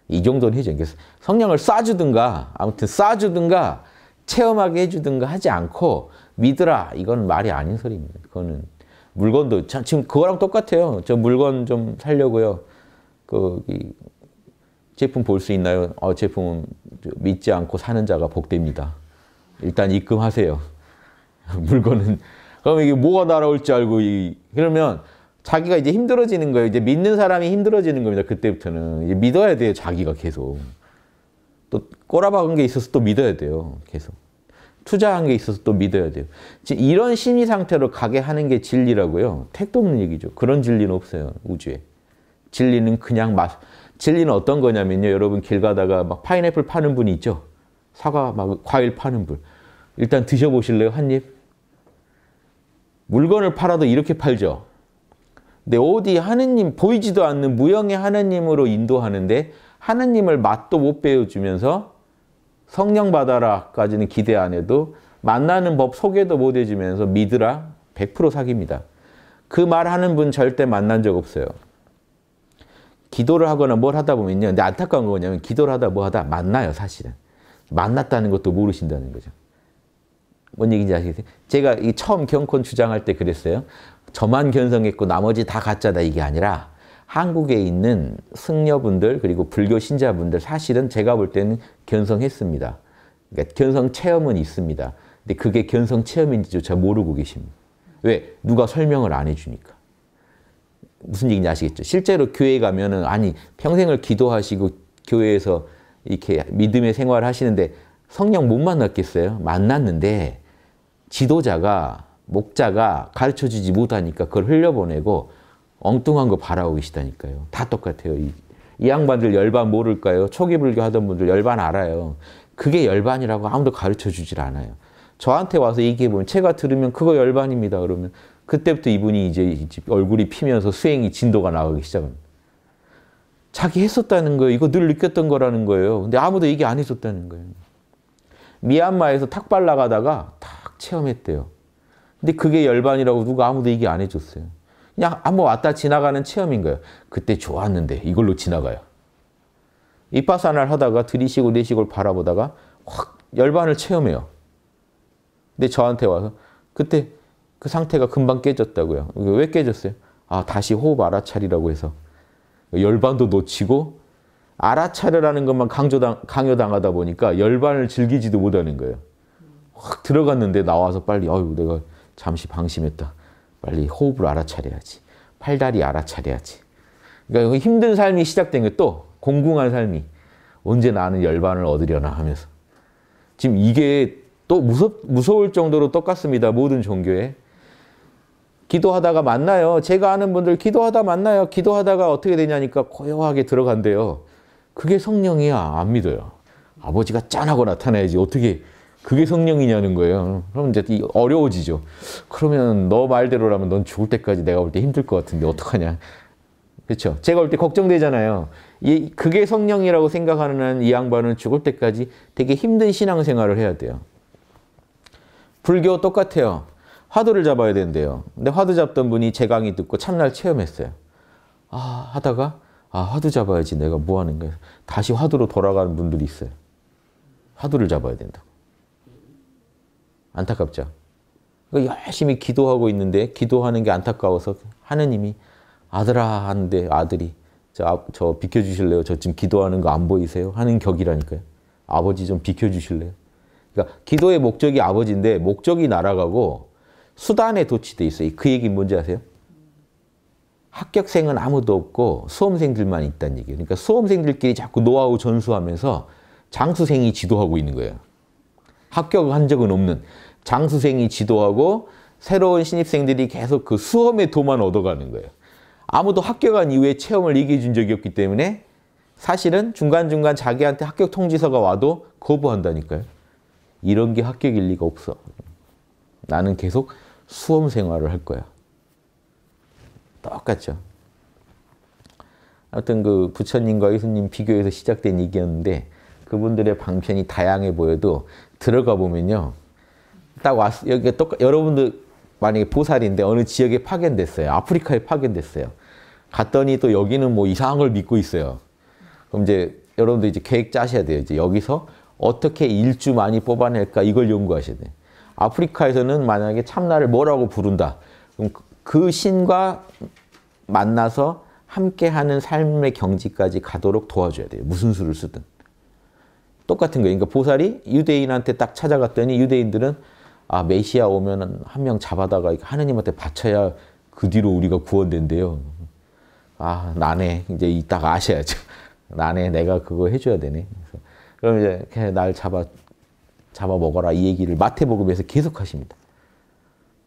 이 정도는 해줘. 그러니 성령을 쏴주든가 아무튼 쏴주든가 체험하게 해주든가 하지 않고 믿으라. 이건 말이 아닌 소리입니다. 그거는 물건도 참, 지금 그거랑 똑같아요. 저 물건 좀 살려고요. 그 이, 제품 볼 수 있나요? 어, 제품은 믿지 않고 사는 자가 복됩니다. 일단 입금하세요. 물건은 그럼 이게 뭐가 날아올 줄 알고 이 그러면 자기가 이제 힘들어지는 거예요. 이제 믿는 사람이 힘들어지는 겁니다. 그때부터는. 믿어야 돼요. 자기가 계속. 또 꼬라박은 게 있어서 또 믿어야 돼요. 계속. 투자한 게 있어서 또 믿어야 돼요. 이런 심리 상태로 가게 하는 게 진리라고요. 택도 없는 얘기죠. 그런 진리는 없어요. 우주에. 진리는 그냥 맛. 진리는 어떤 거냐면요. 여러분 길 가다가 막 파인애플 파는 분이 있죠. 사과 막 과일 파는 분. 일단 드셔보실래요? 한 입? 물건을 팔아도 이렇게 팔죠. 근데 어디 하느님 보이지도 않는 무형의 하느님으로 인도하는데 하느님을 맛도 못 배워주면서 성령 받아라까지는 기대 안 해도 만나는 법 소개도 못 해주면서 믿으라 100%사기니다그 말 하는 분 절대 만난 적 없어요. 기도를 하거나 뭘 하다 보면요. 근데 안타까운 거 뭐냐면 기도를 하다 뭐 하다 만나요 사실은. 만났다는 것도 모르신다는 거죠. 뭔 얘기인지 아시겠어요? 제가 이 처음 경권 주장할 때 그랬어요. 저만 견성했고 나머지 다 가짜다 이게 아니라 한국에 있는 승려분들 그리고 불교 신자분들 사실은 제가 볼 때는 견성했습니다. 그러니까 견성 체험은 있습니다. 근데 그게 견성 체험인지조차 모르고 계십니다. 왜? 누가 설명을 안 해주니까. 무슨 얘기인지 아시겠죠? 실제로 교회 가면은 아니 평생을 기도하시고 교회에서 이렇게 믿음의 생활을 하시는데 성령 못 만났겠어요? 만났는데 지도자가 목자가 가르쳐 주지 못하니까 그걸 흘려보내고 엉뚱한 거 바라고 계시다니까요. 다 똑같아요. 이, 이 양반들 열반 모를까요? 초기 불교 하던 분들 열반 알아요. 그게 열반이라고 아무도 가르쳐 주질 않아요. 저한테 와서 얘기해 보면 제가 들으면 그거 열반입니다. 그러면 그때부터 이분이 이제 얼굴이 피면서 수행이 진도가 나가기 시작합니다. 자기 했었다는 거예요. 이거 늘 느꼈던 거라는 거예요. 근데 아무도 얘기 안 해줬다는 거예요. 미얀마에서 탁발 나가다가 탁 체험했대요. 근데 그게 열반이라고 누가 아무도 얘기 안 해줬어요. 그냥 한번 왔다 지나가는 체험인 거예요. 그때 좋았는데 이걸로 지나가요. 이파산을 하다가 들이시고 내시고 바라보다가 확 열반을 체험해요. 근데 저한테 와서 그때 그 상태가 금방 깨졌다고요. 왜 깨졌어요? 아 다시 호흡 알아차리라고 해서 열반도 놓치고 알아차려라는 것만 강조당, 강요당하다 보니까 열반을 즐기지도 못하는 거예요. 확 들어갔는데 나와서 빨리 어유 내가 잠시 방심했다. 빨리 호흡을 알아차려야지. 팔다리 알아차려야지. 그러니까 힘든 삶이 시작된 게 또 공공한 삶이 언제 나는 열반을 얻으려나 하면서 지금 이게 또 무섭, 무서울 정도로 똑같습니다. 모든 종교에. 기도하다가 만나요. 제가 아는 분들 기도하다 만나요. 기도하다가 어떻게 되냐니까 고요하게 들어간대요. 그게 성령이야. 안 믿어요. 아버지가 짠하고 나타나야지. 어떻게 그게 성령이냐는 거예요. 그럼 이제 어려워지죠. 그러면 너 말대로라면 넌 죽을 때까지 내가 볼 때 힘들 것 같은데 어떡하냐. 그렇죠. 제가 볼 때 걱정되잖아요. 이, 그게 성령이라고 생각하는 한이 양반은 죽을 때까지 되게 힘든 신앙생활을 해야 돼요. 불교 똑같아요. 화두를 잡아야 된대요. 근데 화두 잡던 분이 제강이 듣고 참날 체험했어요. 아, 하다가 아, 화두 잡아야지 내가 뭐 하는 거야. 다시 화두로 돌아가는 분들이 있어요. 화두를 잡아야 된다고. 안타깝죠? 그러니까 열심히 기도하고 있는데 기도하는 게 안타까워서 하느님이 아들아 하는데 아들이 저, 저 비켜주실래요? 저 지금 기도하는 거 안 보이세요? 하는 격이라니까요. 아버지 좀 비켜주실래요? 그러니까 기도의 목적이 아버지인데 목적이 날아가고 수단에 도취돼 있어요. 그 얘기 뭔지 아세요? 합격생은 아무도 없고 수험생들만 있다는 얘기예요. 그러니까 수험생들끼리 자꾸 노하우 전수하면서 장수생이 지도하고 있는 거예요. 합격한 적은 없는 장수생이 지도하고 새로운 신입생들이 계속 그 수험의 도만 얻어가는 거예요. 아무도 합격한 이후에 체험을 얘기해준 적이 없기 때문에 사실은 중간중간 자기한테 합격 통지서가 와도 거부한다니까요. 이런 게 합격일 리가 없어. 나는 계속 수험 생활을 할 거야. 똑같죠. 아무튼 그 부처님과 예수님 비교해서 시작된 얘기였는데 그분들의 방편이 다양해 보여도 들어가 보면요. 딱 왔, 여기 똑 여러분들 만약에 보살인데 어느 지역에 파견됐어요. 아프리카에 파견됐어요. 갔더니 또 여기는 뭐 이상한 걸 믿고 있어요. 그럼 이제 여러분들 이제 계획 짜셔야 돼요. 이제 여기서 어떻게 일주 많이 뽑아낼까 이걸 연구하셔야 돼요. 아프리카에서는 만약에 참나를 뭐라고 부른다. 그럼 그 신과 만나서 함께하는 삶의 경지까지 가도록 도와줘야 돼요. 무슨 수를 쓰든. 똑같은 거예요. 그러니까 보살이 유대인한테 딱 찾아갔더니 유대인들은 아 메시아 오면한 명 잡아다가 하느님한테 바쳐야 그 뒤로 우리가 구원된대요. 아 나네 이제 이따가 아셔야죠. 나네 내가 그거 해줘야 되네. 그럼 이제 날 잡아 잡아 먹어라 이 얘기를 마태복음에서 계속 하십니다.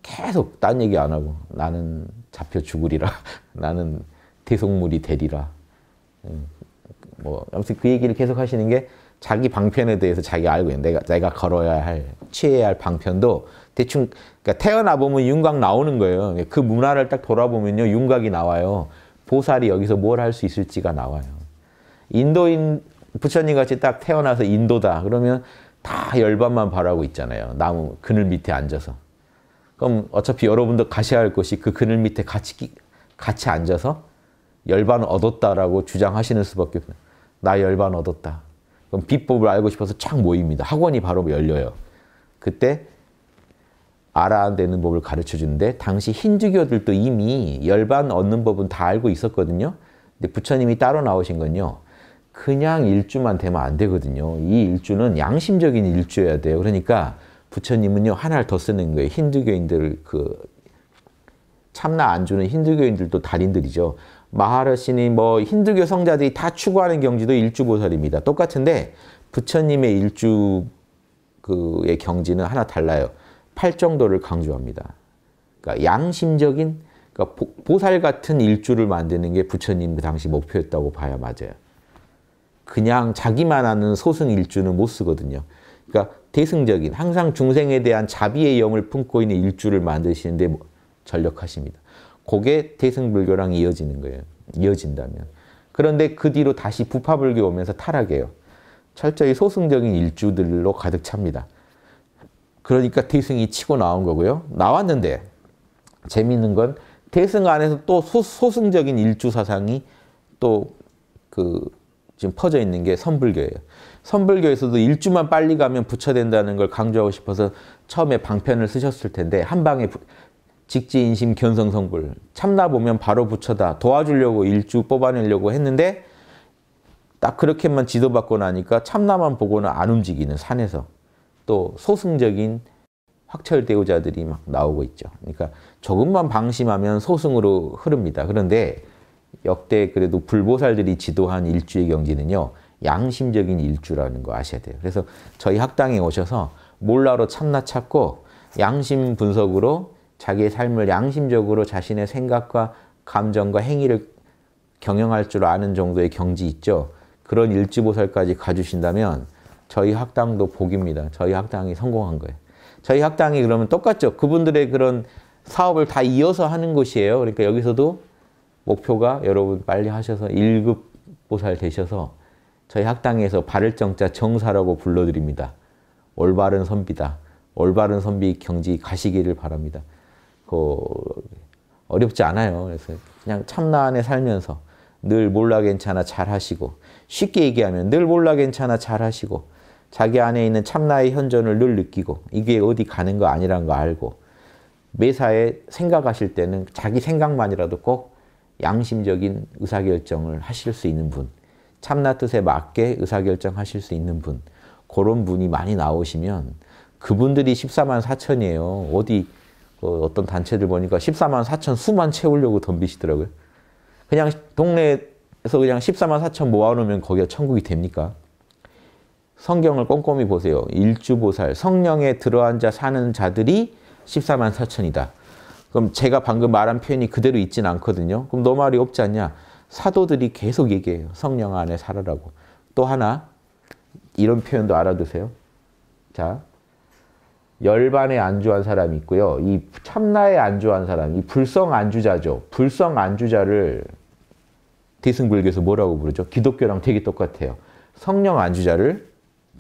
계속 딴 얘기 안 하고 나는 잡혀 죽으리라 나는 태속물이 되리라 음, 뭐 아무튼 그 얘기를 계속 하시는 게 자기 방편에 대해서 자기 알고 있는 내가 내가 걸어야 할 취해야 할 방편도 대충 그러니까 태어나 보면 윤곽 나오는 거예요 그 문화를 딱 돌아보면요 윤곽이 나와요 보살이 여기서 뭘 할 수 있을지가 나와요 인도인 부처님 같이 딱 태어나서 인도다 그러면 다 열반만 바라고 있잖아요 나무 그늘 밑에 앉아서 그럼 어차피 여러분도 가셔야 할 것이 그 그늘 밑에 같이 같이 앉아서 열반 얻었다라고 주장하시는 수밖에 없어요. 나 열반 얻었다. 그럼 비법을 알고 싶어서 쫙 모입니다. 학원이 바로 열려요. 그때 알아야 되는 법을 가르쳐 주는데 당시 힌두교들도 이미 열반 얻는 법은 다 알고 있었거든요. 근데 부처님이 따로 나오신 건요. 그냥 일주만 되면 안 되거든요. 이 일주는 양심적인 일주여야 돼요. 그러니까 부처님은요 하나를 더 쓰는 거예요. 힌두교인들 그 참나 안 주는 힌두교인들도 달인들이죠. 마하라시니 뭐 힌두교 성자들이 다 추구하는 경지도 일주보살입니다. 똑같은데 부처님의 일주 그의 경지는 하나 달라요. 팔정도를 강조합니다. 그러니까 양심적인 그러니까 보살 같은 일주를 만드는 게 부처님 당시 목표였다고 봐야 맞아요. 그냥 자기만 아는 소승 일주는 못 쓰거든요. 그러니까 대승적인 항상 중생에 대한 자비의 영을 품고 있는 일주를 만드시는데 뭐 전력하십니다. 그게 대승불교랑 이어지는 거예요. 이어진다면. 그런데 그 뒤로 다시 부파불교 오면서 타락해요. 철저히 소승적인 일주들로 가득 찹니다. 그러니까 대승이 치고 나온 거고요. 나왔는데 재미있는 건 대승 안에서 또 소, 소승적인 일주 사상이 또 그 지금 퍼져 있는 게 선불교예요. 선불교에서도 일주만 빨리 가면 부처된다는 걸 강조하고 싶어서 처음에 방편을 쓰셨을 텐데 한 방에 직지인심 견성성불 참나 보면 바로 부처다 도와주려고 일주 뽑아내려고 했는데 딱 그렇게만 지도받고 나니까 참나만 보고는 안 움직이는 산에서 또 소승적인 확철 대우자들이 막 나오고 있죠. 그러니까 조금만 방심하면 소승으로 흐릅니다. 그런데 역대 그래도 불보살들이 지도한 일주의 경지는요. 양심적인 일주라는 거 아셔야 돼요. 그래서 저희 학당에 오셔서 몰라로 참나 찾고 양심 분석으로 자기의 삶을 양심적으로 자신의 생각과 감정과 행위를 경영할 줄 아는 정도의 경지 있죠. 그런 일지보살까지 가주신다면 저희 학당도 복입니다. 저희 학당이 성공한 거예요. 저희 학당이 그러면 똑같죠. 그분들의 그런 사업을 다 이어서 하는 곳이에요. 그러니까 여기서도 목표가 여러분 빨리 하셔서 1급 보살 되셔서 저희 학당에서 바를 정자 정사라고 불러드립니다. 올바른 선비다. 올바른 선비 경지 가시기를 바랍니다. 그 어렵지 않아요. 그래서 그냥 참나 안에 살면서 늘 몰라 괜찮아 잘 하시고 쉽게 얘기하면 늘 몰라 괜찮아 잘 하시고 자기 안에 있는 참나의 현존을 늘 느끼고 이게 어디 가는 거 아니란 거 알고 매사에 생각하실 때는 자기 생각만이라도 꼭 양심적인 의사결정을 하실 수 있는 분 참나 뜻에 맞게 의사결정하실 수 있는 분 그런 분이 많이 나오시면 그분들이 14만 4천이에요. 어디 어, 떤 단체들 보니까 14만 4천 수만 채우려고 덤비시더라고요. 그냥 동네에서 그냥 14만 4천 모아놓으면 거기가 천국이 됩니까? 성경을 꼼꼼히 보세요. 일주보살, 성령에 들어앉아 사는 자들이 14만 4천이다. 그럼 제가 방금 말한 표현이 그대로 있진 않거든요. 그럼 너 말이 없지 않냐? 사도들이 계속 얘기해요. 성령 안에 살아라고. 또 하나 이런 표현도 알아두세요. 자, 열반에 안주한 사람이 있고요. 이 참나에 안주한 사람, 이 불성 안주자죠. 불성 안주자를 디승불교에서 뭐라고 부르죠? 기독교랑 되게 똑같아요. 성령 안주자를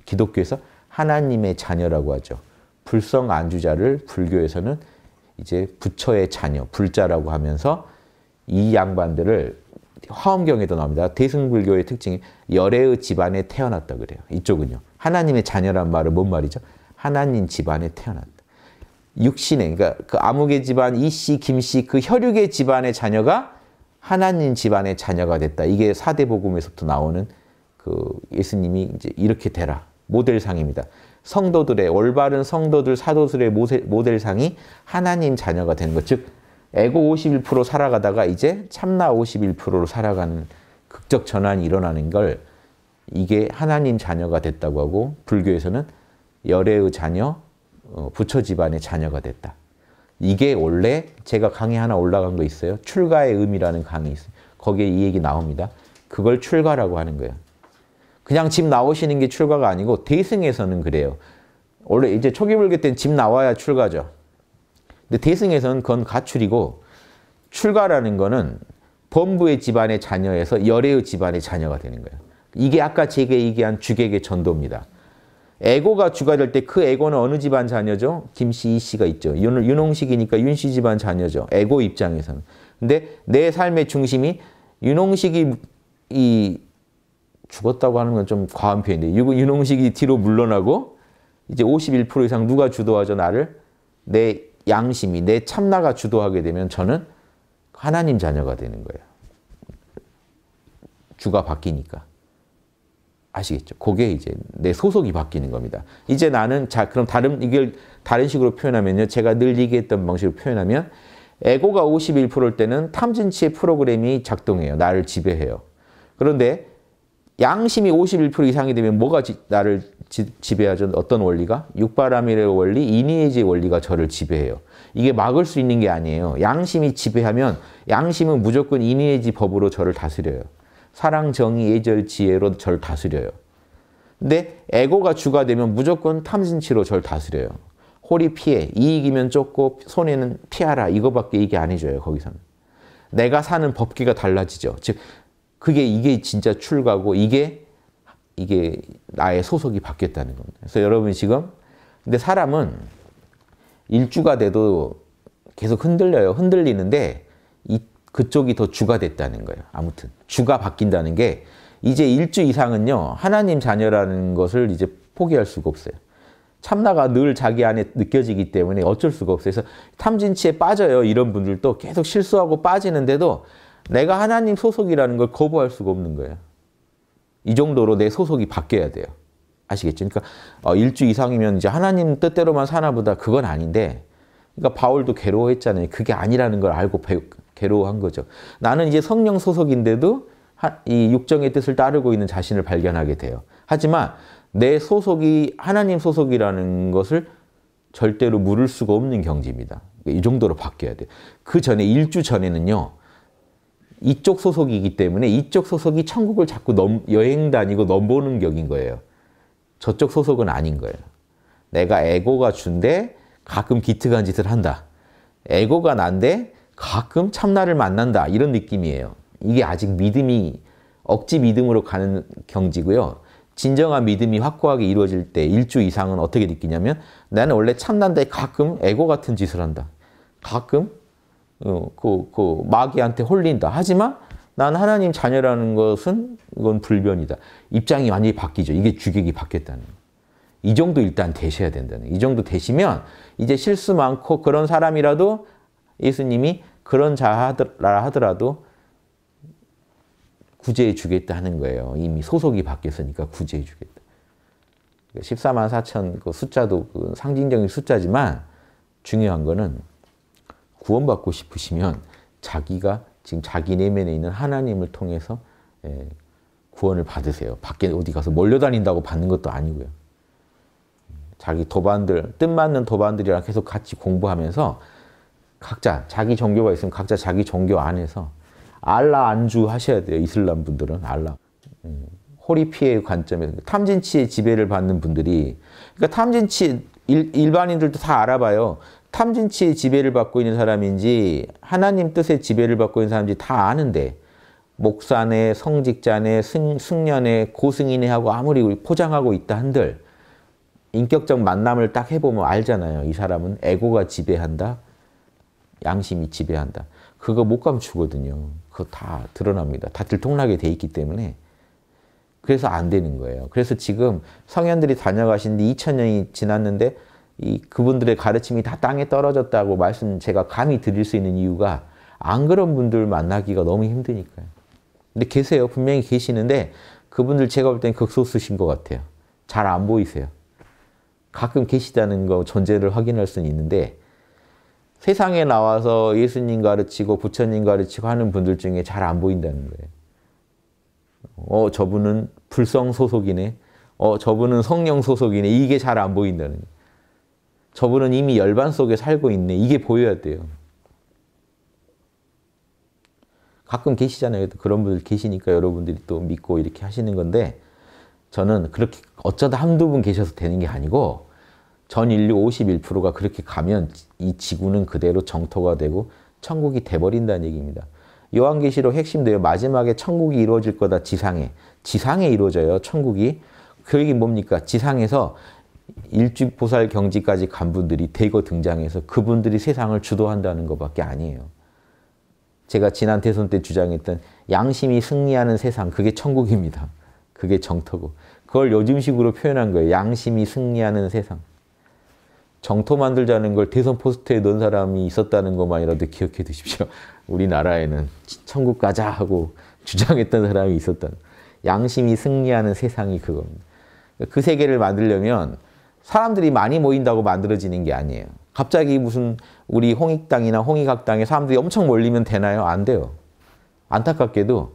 기독교에서 하나님의 자녀라고 하죠. 불성 안주자를 불교에서는 이제 부처의 자녀, 불자라고 하면서 이 양반들을 화엄경에도 나옵니다. 대승불교의 특징이 열애의 집안에 태어났다 그래요. 이쪽은요. 하나님의 자녀란 말은 뭔 말이죠? 하나님 집안에 태어났다. 육신에 그러니까 그 암흑의 집안 이씨 김씨 그 혈육의 집안의 자녀가 하나님 집안의 자녀가 됐다. 이게 사대 복음에서부터 나오는 그 예수님이 이제 이렇게 되라 모델상입니다. 성도들의 올바른 성도들 사도들의 모델상이 하나님 자녀가 되는 것, 즉 에고 51% 살아가다가 이제 참나 51%로 살아가는 극적 전환이 일어나는 걸 이게 하나님 자녀가 됐다고 하고 불교에서는 열애의 자녀, 어, 부처 집안의 자녀가 됐다. 이게 원래 제가 강의 하나 올라간 거 있어요. 출가의 의미라는 강의 있어요. 거기에 이 얘기 나옵니다. 그걸 출가라고 하는 거예요. 그냥 집 나오시는 게 출가가 아니고 대승에서는 그래요. 원래 이제 초기불교 때는 집 나와야 출가죠. 근데 대승에서는 그건 가출이고 출가라는 거는 범부의 집안의 자녀에서 열애의 집안의 자녀가 되는 거예요. 이게 아까 제게 얘기한 주객의 전도입니다. 애고가 주가 될 때그 애고는 어느 집안 자녀죠? 김씨, 이씨가 있죠. 윤, 윤홍식이니까 윤씨 집안 자녀죠. 애고 입장에서는. 근데 내 삶의 중심이 윤홍식이 이 죽었다고 하는 건 좀 과한 표현인데 윤홍식이 뒤로 물러나고 이제 51% 이상 누가 주도하죠 나를? 내 양심이 내 참나가 주도하게 되면 저는 하나님 자녀가 되는 거예요. 주가 바뀌니까. 아시겠죠? 그게 이제 내 소속이 바뀌는 겁니다. 이제 나는 자 그럼 다른 이걸 다른 식으로 표현하면요. 제가 늘 얘기했던 방식으로 표현하면 에고가 51%일 때는 탐진치의 프로그램이 작동해요. 나를 지배해요. 그런데 양심이 51% 이상이 되면 뭐가 지, 나를 지, 지배하죠? 어떤 원리가? 육바라밀의 원리, 이니에지의 원리가 저를 지배해요. 이게 막을 수 있는 게 아니에요. 양심이 지배하면 양심은 무조건 이니에지 법으로 저를 다스려요. 사랑, 정의, 예절, 지혜로 저를 다스려요. 근데 에고가 주가 되면 무조건 탐진치로 저를 다스려요. 홀이 피해, 이익이면 쫓고 손해는 피하라. 이거밖에 이게 아니죠, 거기서는. 내가 사는 법기가 달라지죠. 즉 그게 이게 진짜 출가고 이게 이게 나의 소속이 바뀌었다는 겁니다. 그래서 여러분 지금 근데 사람은 일주가 돼도 계속 흔들려요. 흔들리는데 이, 그쪽이 더 주가 됐다는 거예요. 아무튼 주가 바뀐다는 게 이제 일주 이상은요. 하나님 자녀라는 것을 이제 포기할 수가 없어요. 참나가 늘 자기 안에 느껴지기 때문에 어쩔 수가 없어요. 그래서 탐진치에 빠져요. 이런 분들도 계속 실수하고 빠지는데도 내가 하나님 소속이라는 걸 거부할 수가 없는 거예요. 이 정도로 내 소속이 바뀌어야 돼요. 아시겠죠? 그러니까 어, 일주 이상이면 이제 하나님 뜻대로만 사나 보다 그건 아닌데 그러니까 바울도 괴로워했잖아요. 그게 아니라는 걸 알고 배, 괴로워한 거죠. 나는 이제 성령 소속인데도 하, 이 육정의 뜻을 따르고 있는 자신을 발견하게 돼요. 하지만 내 소속이 하나님 소속이라는 것을 절대로 물을 수가 없는 경지입니다. 이 정도로 바뀌어야 돼요. 그 전에 일주 전에는요. 이쪽 소속이기 때문에 이쪽 소속이 천국을 자꾸 넘, 여행 다니고 넘보는 격인 거예요. 저쪽 소속은 아닌 거예요. 내가 에고가 준데 가끔 기특한 짓을 한다. 에고가 난데 가끔 참나를 만난다. 이런 느낌이에요. 이게 아직 믿음이 억지 믿음으로 가는 경지고요. 진정한 믿음이 확고하게 이루어질 때 일주 이상은 어떻게 느끼냐면 나는 원래 참난데 가끔 에고 같은 짓을 한다. 가끔 어, 그, 그 마귀한테 홀린다. 하지만 난 하나님 자녀라는 것은 이건 불변이다. 입장이 완전히 바뀌죠. 이게 주객이 바뀌었다는 거예요. 이 정도 일단 되셔야 된다는 거예이 정도 되시면 이제 실수 많고 그런 사람이라도 예수님이 그런 자라 하더라도 구제해 주겠다 하는 거예요. 이미 소속이 바뀌었으니까 구제해 주겠다. 14만 4천 그 숫자도 그 상징적인 숫자지만 중요한 거는 구원받고 싶으시면 자기가 지금 자기 내면에 있는 하나님을 통해서 예, 구원을 받으세요. 밖에 어디 가서 몰려다닌다고 받는 것도 아니고요. 자기 도반들, 뜻맞는 도반들이랑 계속 같이 공부하면서 각자 자기 종교가 있으면 각자 자기 종교 안에서 알라 안주 하셔야 돼요. 이슬람 분들은 알라. 호리피의 예, 관점에서 그러니까 탐진치의 지배를 받는 분들이 그러니까 탐진치 일, 반인들도다 알아봐요. 탐진치의 지배를 받고 있는 사람인지 하나님 뜻의 지배를 받고 있는 사람인지 다 아는데 목사네, 성직자네, 승, 년네 고승이네 하고 아무리 포장하고 있다 한들 인격적 만남을 딱 해보면 알잖아요. 이 사람은 에고가 지배한다. 양심이 지배한다. 그거 못 감추거든요. 그거 다 드러납니다. 다 들통나게 돼 있기 때문에. 그래서 안 되는 거예요. 그래서 지금 성현들이 다녀가신 지 2000년이 지났는데 이 그분들의 가르침이 다 땅에 떨어졌다고 말씀 제가 감히 드릴 수 있는 이유가 안 그런 분들 만나기가 너무 힘드니까요. 근데 계세요. 분명히 계시는데 그분들 제가 볼 땐 극소수신 것 같아요. 잘 안 보이세요. 가끔 계시다는 거 존재를 확인할 수는 있는데 세상에 나와서 예수님 가르치고 부처님 가르치고 하는 분들 중에 잘 안 보인다는 거예요. 어, 저분은 불성 소속이네. 어, 저분은 성령 소속이네. 이게 잘 안 보인다는 거예요. 저분은 이미 열반 속에 살고 있네. 이게 보여야 돼요. 가끔 계시잖아요. 그런 분들 계시니까 여러분들이 또 믿고 이렇게 하시는 건데 저는 그렇게 어쩌다 한두 분 계셔서 되는 게 아니고 전 인류 51%가 그렇게 가면 이 지구는 그대로 정토가 되고 천국이 돼버린다는 얘기입니다. 요한계시록 핵심도요. 마지막에 천국이 이루어질 거다 지상에. 지상에 이루어져요. 천국이. 그 얘기 뭡니까? 지상에서 일주보살 경지까지 간 분들이 대거 등장해서 그분들이 세상을 주도한다는 것밖에 아니에요. 제가 지난 대선 때 주장했던 양심이 승리하는 세상, 그게 천국입니다. 그게 정토고. 그걸 요즘식으로 표현한 거예요. 양심이 승리하는 세상. 정토 만들자는 걸 대선 포스트에 넣은 사람이 있었다는 것만이라도 기억해 두십시오. 우리나라에는 천국 가자 하고 주장했던 사람이 있었다. 양심이 승리하는 세상이 그겁니다. 그 세계를 만들려면 사람들이 많이 모인다고 만들어지는 게 아니에요. 갑자기 무슨 우리 홍익당이나 홍익학당에 사람들이 엄청 몰리면 되나요? 안 돼요. 안타깝게도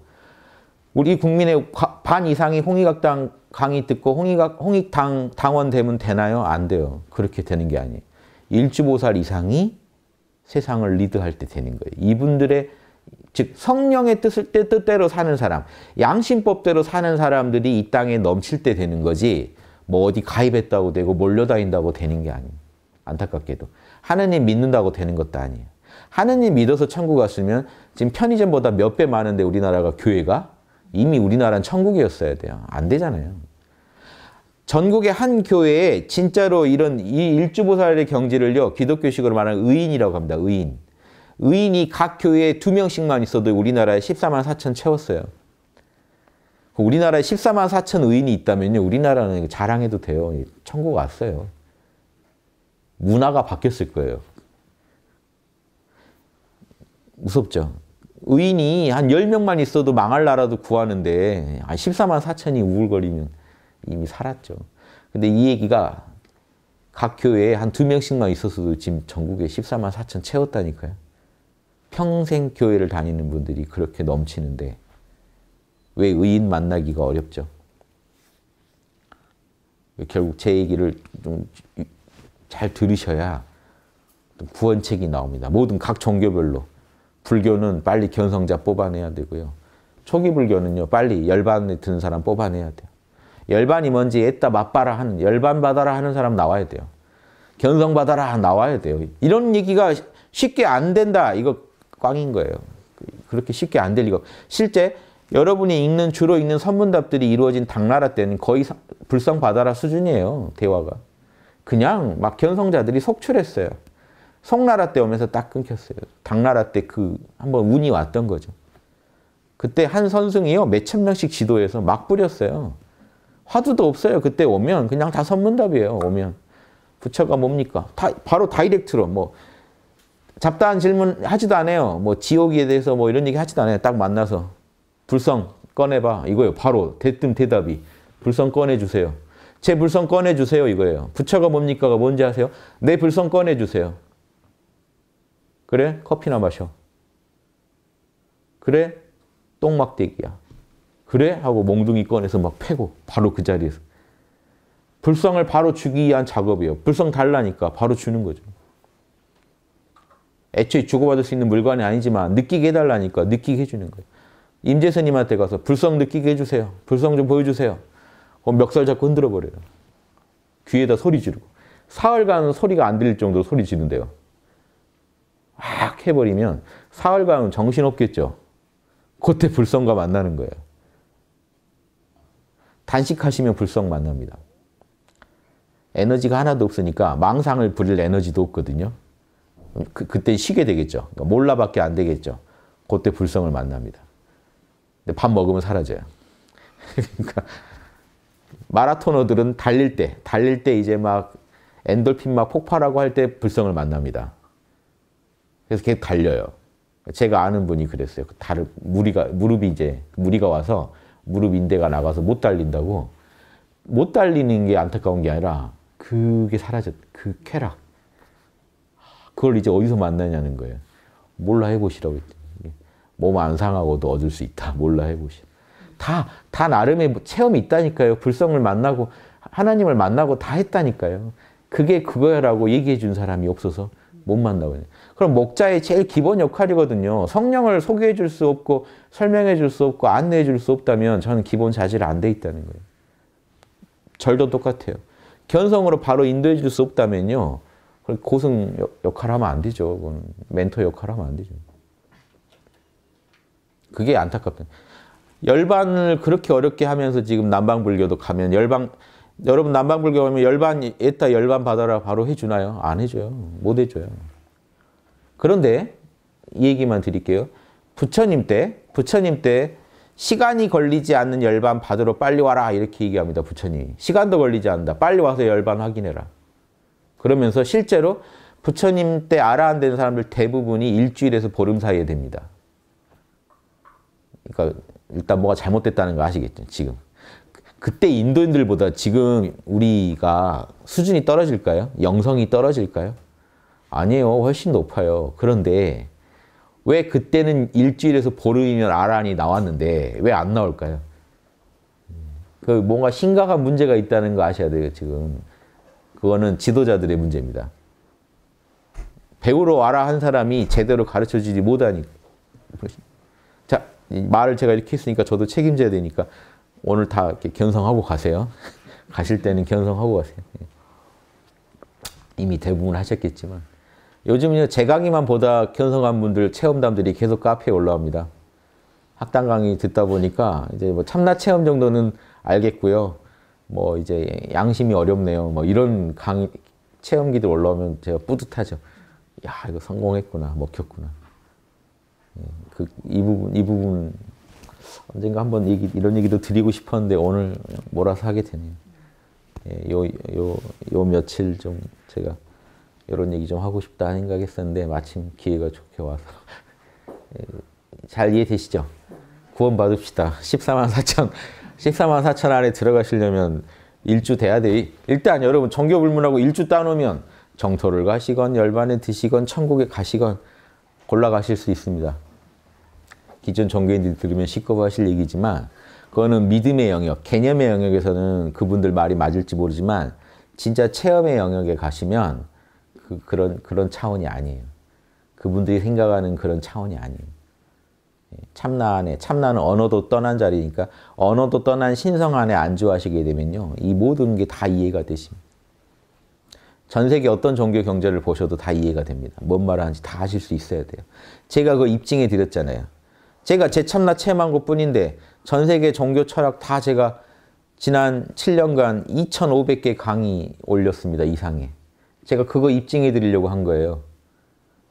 우리 국민의 반 이상이 홍익학당 강의 듣고 홍익학, 홍익당 당원 되면 되나요? 안 돼요. 그렇게 되는 게 아니에요. 일주보살 이상이 세상을 리드할 때 되는 거예요. 이분들의 즉 성령의 뜻을 때 뜻대로 사는 사람, 양심법대로 사는 사람들이 이 땅에 넘칠 때 되는 거지 뭐 어디 가입했다고 되고 몰려다닌다고 되는 게 아니에요. 안타깝게도. 하느님 믿는다고 되는 것도 아니에요. 하느님 믿어서 천국 갔으면 지금 편의점보다 몇 배 많은데 우리나라가 교회가 이미 우리나라는 천국이었어야 돼요. 안 되잖아요. 전국의 한 교회에 진짜로 이런 이 일주보살의 경지를요. 기독교식으로 말하는 의인이라고 합니다. 의인. 의인이 각 교회에 두 명씩만 있어도 우리나라에 14만 4천 채웠어요. 그 우리나라에 14만 4천 의인이 있다면요. 우리나라는 자랑해도 돼요. 천국 왔어요. 문화가 바뀌었을 거예요. 무섭죠. 의인이 한 10명만 있어도 망할 나라도 구하는데 14만 아, 4천이 우울거리면 이미 살았죠. 근데 이 얘기가 각 교회에 한 두 명씩만 있었어도 지금 전국에 14만 4천 채웠다니까요. 평생 교회를 다니는 분들이 그렇게 넘치는데 왜 의인 만나기가 어렵죠? 결국 제 얘기를 좀 잘 들으셔야 구원책이 나옵니다. 모든 각 종교별로. 불교는 빨리 견성자 뽑아내야 되고요. 초기 불교는요, 빨리 열반에 드는 사람 뽑아내야 돼요. 열반이 뭔지 에따 맛봐라 하는, 열반 받아라 하는 사람 나와야 돼요. 견성 받아라 나와야 돼요. 이런 얘기가 쉽게 안 된다. 이거 꽝인 거예요. 그렇게 쉽게 안될 리가. 실제 여러분이 읽는 주로 읽는 선문답들이 이루어진 당나라 때는 거의 불성바다라 수준이에요. 대화가. 그냥 막 견성자들이 속출했어요. 송나라 때 오면서 딱 끊겼어요. 당나라 때 그 한번 운이 왔던 거죠. 그때 한 선승이요. 몇천 명씩 지도해서 막 뿌렸어요. 화두도 없어요. 그때 오면 그냥 다 선문답이에요. 오면. 부처가 뭡니까? 다, 바로 다이렉트로 뭐 잡다한 질문 하지도 않아요. 뭐 지옥에 대해서 뭐 이런 얘기 하지도 않아요. 딱 만나서 불성 꺼내봐 이거예요. 바로 대뜸 대답이 불성 꺼내주세요. 제 불성 꺼내주세요 이거예요. 부처가 뭡니까가 뭔지 아세요? 내 불성 꺼내주세요. 그래? 커피나 마셔. 그래? 똥막대기야. 그래? 하고 몽둥이 꺼내서 막 패고 바로 그 자리에서. 불성을 바로 주기 위한 작업이에요. 불성 달라니까 바로 주는 거죠. 애초에 주고받을 수 있는 물건이 아니지만 느끼게 해달라니까 느끼게 해주는 거예요. 임재선님한테 가서 불성 느끼게 해주세요. 불성 좀 보여주세요. 그럼 어, 멱살 잡고 흔들어 버려요. 귀에다 소리 지르고. 사흘간 소리가 안 들릴 정도로 소리 지른대요. 확 해버리면 사흘간 정신없겠죠. 그때 불성과 만나는 거예요. 단식하시면 불성 만납니다. 에너지가 하나도 없으니까 망상을 부릴 에너지도 없거든요. 그, 그때 쉬게 되겠죠. 그러니까 몰라밖에 안 되겠죠. 그때 불성을 만납니다. 근데 밥 먹으면 사라져요. 그러니까 마라토너들은 달릴 때, 달릴 때 이제 막 엔돌핀 막 폭발하고 할 때 불성을 만납니다. 그래서 계속 달려요. 제가 아는 분이 그랬어요. 그 다른 무리가 무릎이 이제 무리가 와서 무릎 인대가 나가서 못 달린다고 못 달리는 게 안타까운 게 아니라 그게 사라졌 그 쾌락 그걸 이제 어디서 만나냐는 거예요. 몰라 해보시라고 했죠. 몸안 상하고도 얻을 수 있다. 몰라 해보시. 다, 다 나름의 뭐 체험이 있다니까요. 불성을 만나고, 하나님을 만나고 다 했다니까요. 그게 그거라고 얘기해 준 사람이 없어서 못만나거 그럼 목자의 제일 기본 역할이거든요. 성령을 소개해 줄 수 없고, 설명해 줄 수 없고, 안내해 줄 수 없다면 저는 기본 자질 안 돼 있다는 거예요. 절도 똑같아요. 견성으로 바로 인도해 줄 수 없다면요. 고승 역할 하면 안 되죠. 멘토 역할 하면 안 되죠. 그게 안타깝다. 열반을 그렇게 어렵게 하면서 지금 남방불교도 가면 열방 여러분 남방불교 가면 열반 에따 열반 받아라 바로 해주나요? 안 해줘요. 못 해줘요. 그런데 이 얘기만 드릴게요. 부처님 때 부처님 때 시간이 걸리지 않는 열반 받으러 빨리 와라 이렇게 얘기합니다. 부처님 시간도 걸리지 않는다. 빨리 와서 열반 확인해라. 그러면서 실제로 부처님 때 알아 안 되는 사람들 대부분이 일주일에서 보름 사이에 됩니다. 그러니까 일단 뭐가 잘못됐다는 거 아시겠죠, 지금. 그때 인도인들보다 지금 우리가 수준이 떨어질까요? 영성이 떨어질까요? 아니에요. 훨씬 높아요. 그런데 왜 그때는 일주일에서 보름이면 아란이 나왔는데 왜 안 나올까요? 그 뭔가 심각한 문제가 있다는 거 아셔야 돼요, 지금. 그거는 지도자들의 문제입니다. 배우러 와라 한 사람이 제대로 가르쳐주지 못하니까. 말을 제가 이렇게 했으니까 저도 책임져야 되니까 오늘 다 이렇게 견성하고 가세요. 가실 때는 견성하고 가세요. 예. 이미 대부분 하셨겠지만 요즘은제 강의만 보다 견성한 분들 체험담들이 계속 카페에 올라옵니다. 학당 강의 듣다 보니까 이제 뭐 참나 체험 정도는 알겠고요. 뭐 이제 양심이 어렵네요. 뭐 이런 강 체험기들 올라오면 제가 뿌듯하죠. 야 이거 성공했구나 먹혔구나. 예, 그, 이 부분, 이부분 언젠가 한번 얘기, 이런 얘기도 드리고 싶었는데 오늘 몰아서 하게 되네요. 예, 요, 요, 요 며칠 좀 제가 이런 얘기 좀 하고 싶다 생각했었는데 마침 기회가 좋게 와서 예, 잘 이해되시죠? 구원받읍시다. 14만 4천, 14만 4천 안에 들어가시려면 1주 돼야 돼. 일단 여러분 정교불문하고 1주 따놓으면 정토를 가시건 열반에 드시건 천국에 가시건 골라가실 수 있습니다. 기존 종교인들이 들으면 시끄러 하실 얘기지만 그거는 믿음의 영역, 개념의 영역에서는 그분들 말이 맞을지 모르지만 진짜 체험의 영역에 가시면 그, 그런 그런 차원이 아니에요. 그분들이 생각하는 그런 차원이 아니에요. 예, 참나 안에, 참나는 언어도 떠난 자리니까 언어도 떠난 신성 안에 안주하시게 되면요. 이 모든 게 다 이해가 되십니다. 전 세계 어떤 종교 경제를 보셔도 다 이해가 됩니다. 뭔 말을 하는지 다 아실 수 있어야 돼요. 제가 그 입증해 드렸잖아요. 제가 제 참나 체험한 것뿐인데 전 세계 종교 철학 다 제가 지난 7년간 2,500개 강의 올렸습니다. 이상에. 제가 그거 입증해 드리려고 한 거예요.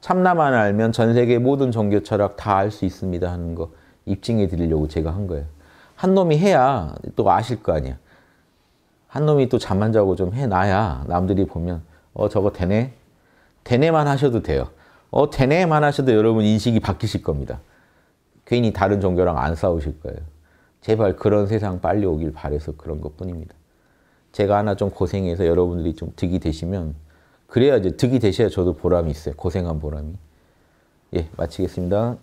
참나만 알면 전 세계 모든 종교 철학 다 알 수 있습니다 하는 거 입증해 드리려고 제가 한 거예요. 한 놈이 해야 또 아실 거 아니야. 한 놈이 또 잠만 자고 좀 해놔야 남들이 보면 어 저거 되네? 되네만 하셔도 돼요. 어 되네만 하셔도 여러분 인식이 바뀌실 겁니다. 괜히 다른 종교랑 안 싸우실 거예요. 제발 그런 세상 빨리 오길 바래서 그런 것뿐입니다. 제가 하나 좀 고생해서 여러분들이 좀 득이 되시면 그래야 이제 득이 되셔야 저도 보람이 있어요. 고생한 보람이. 예, 마치겠습니다.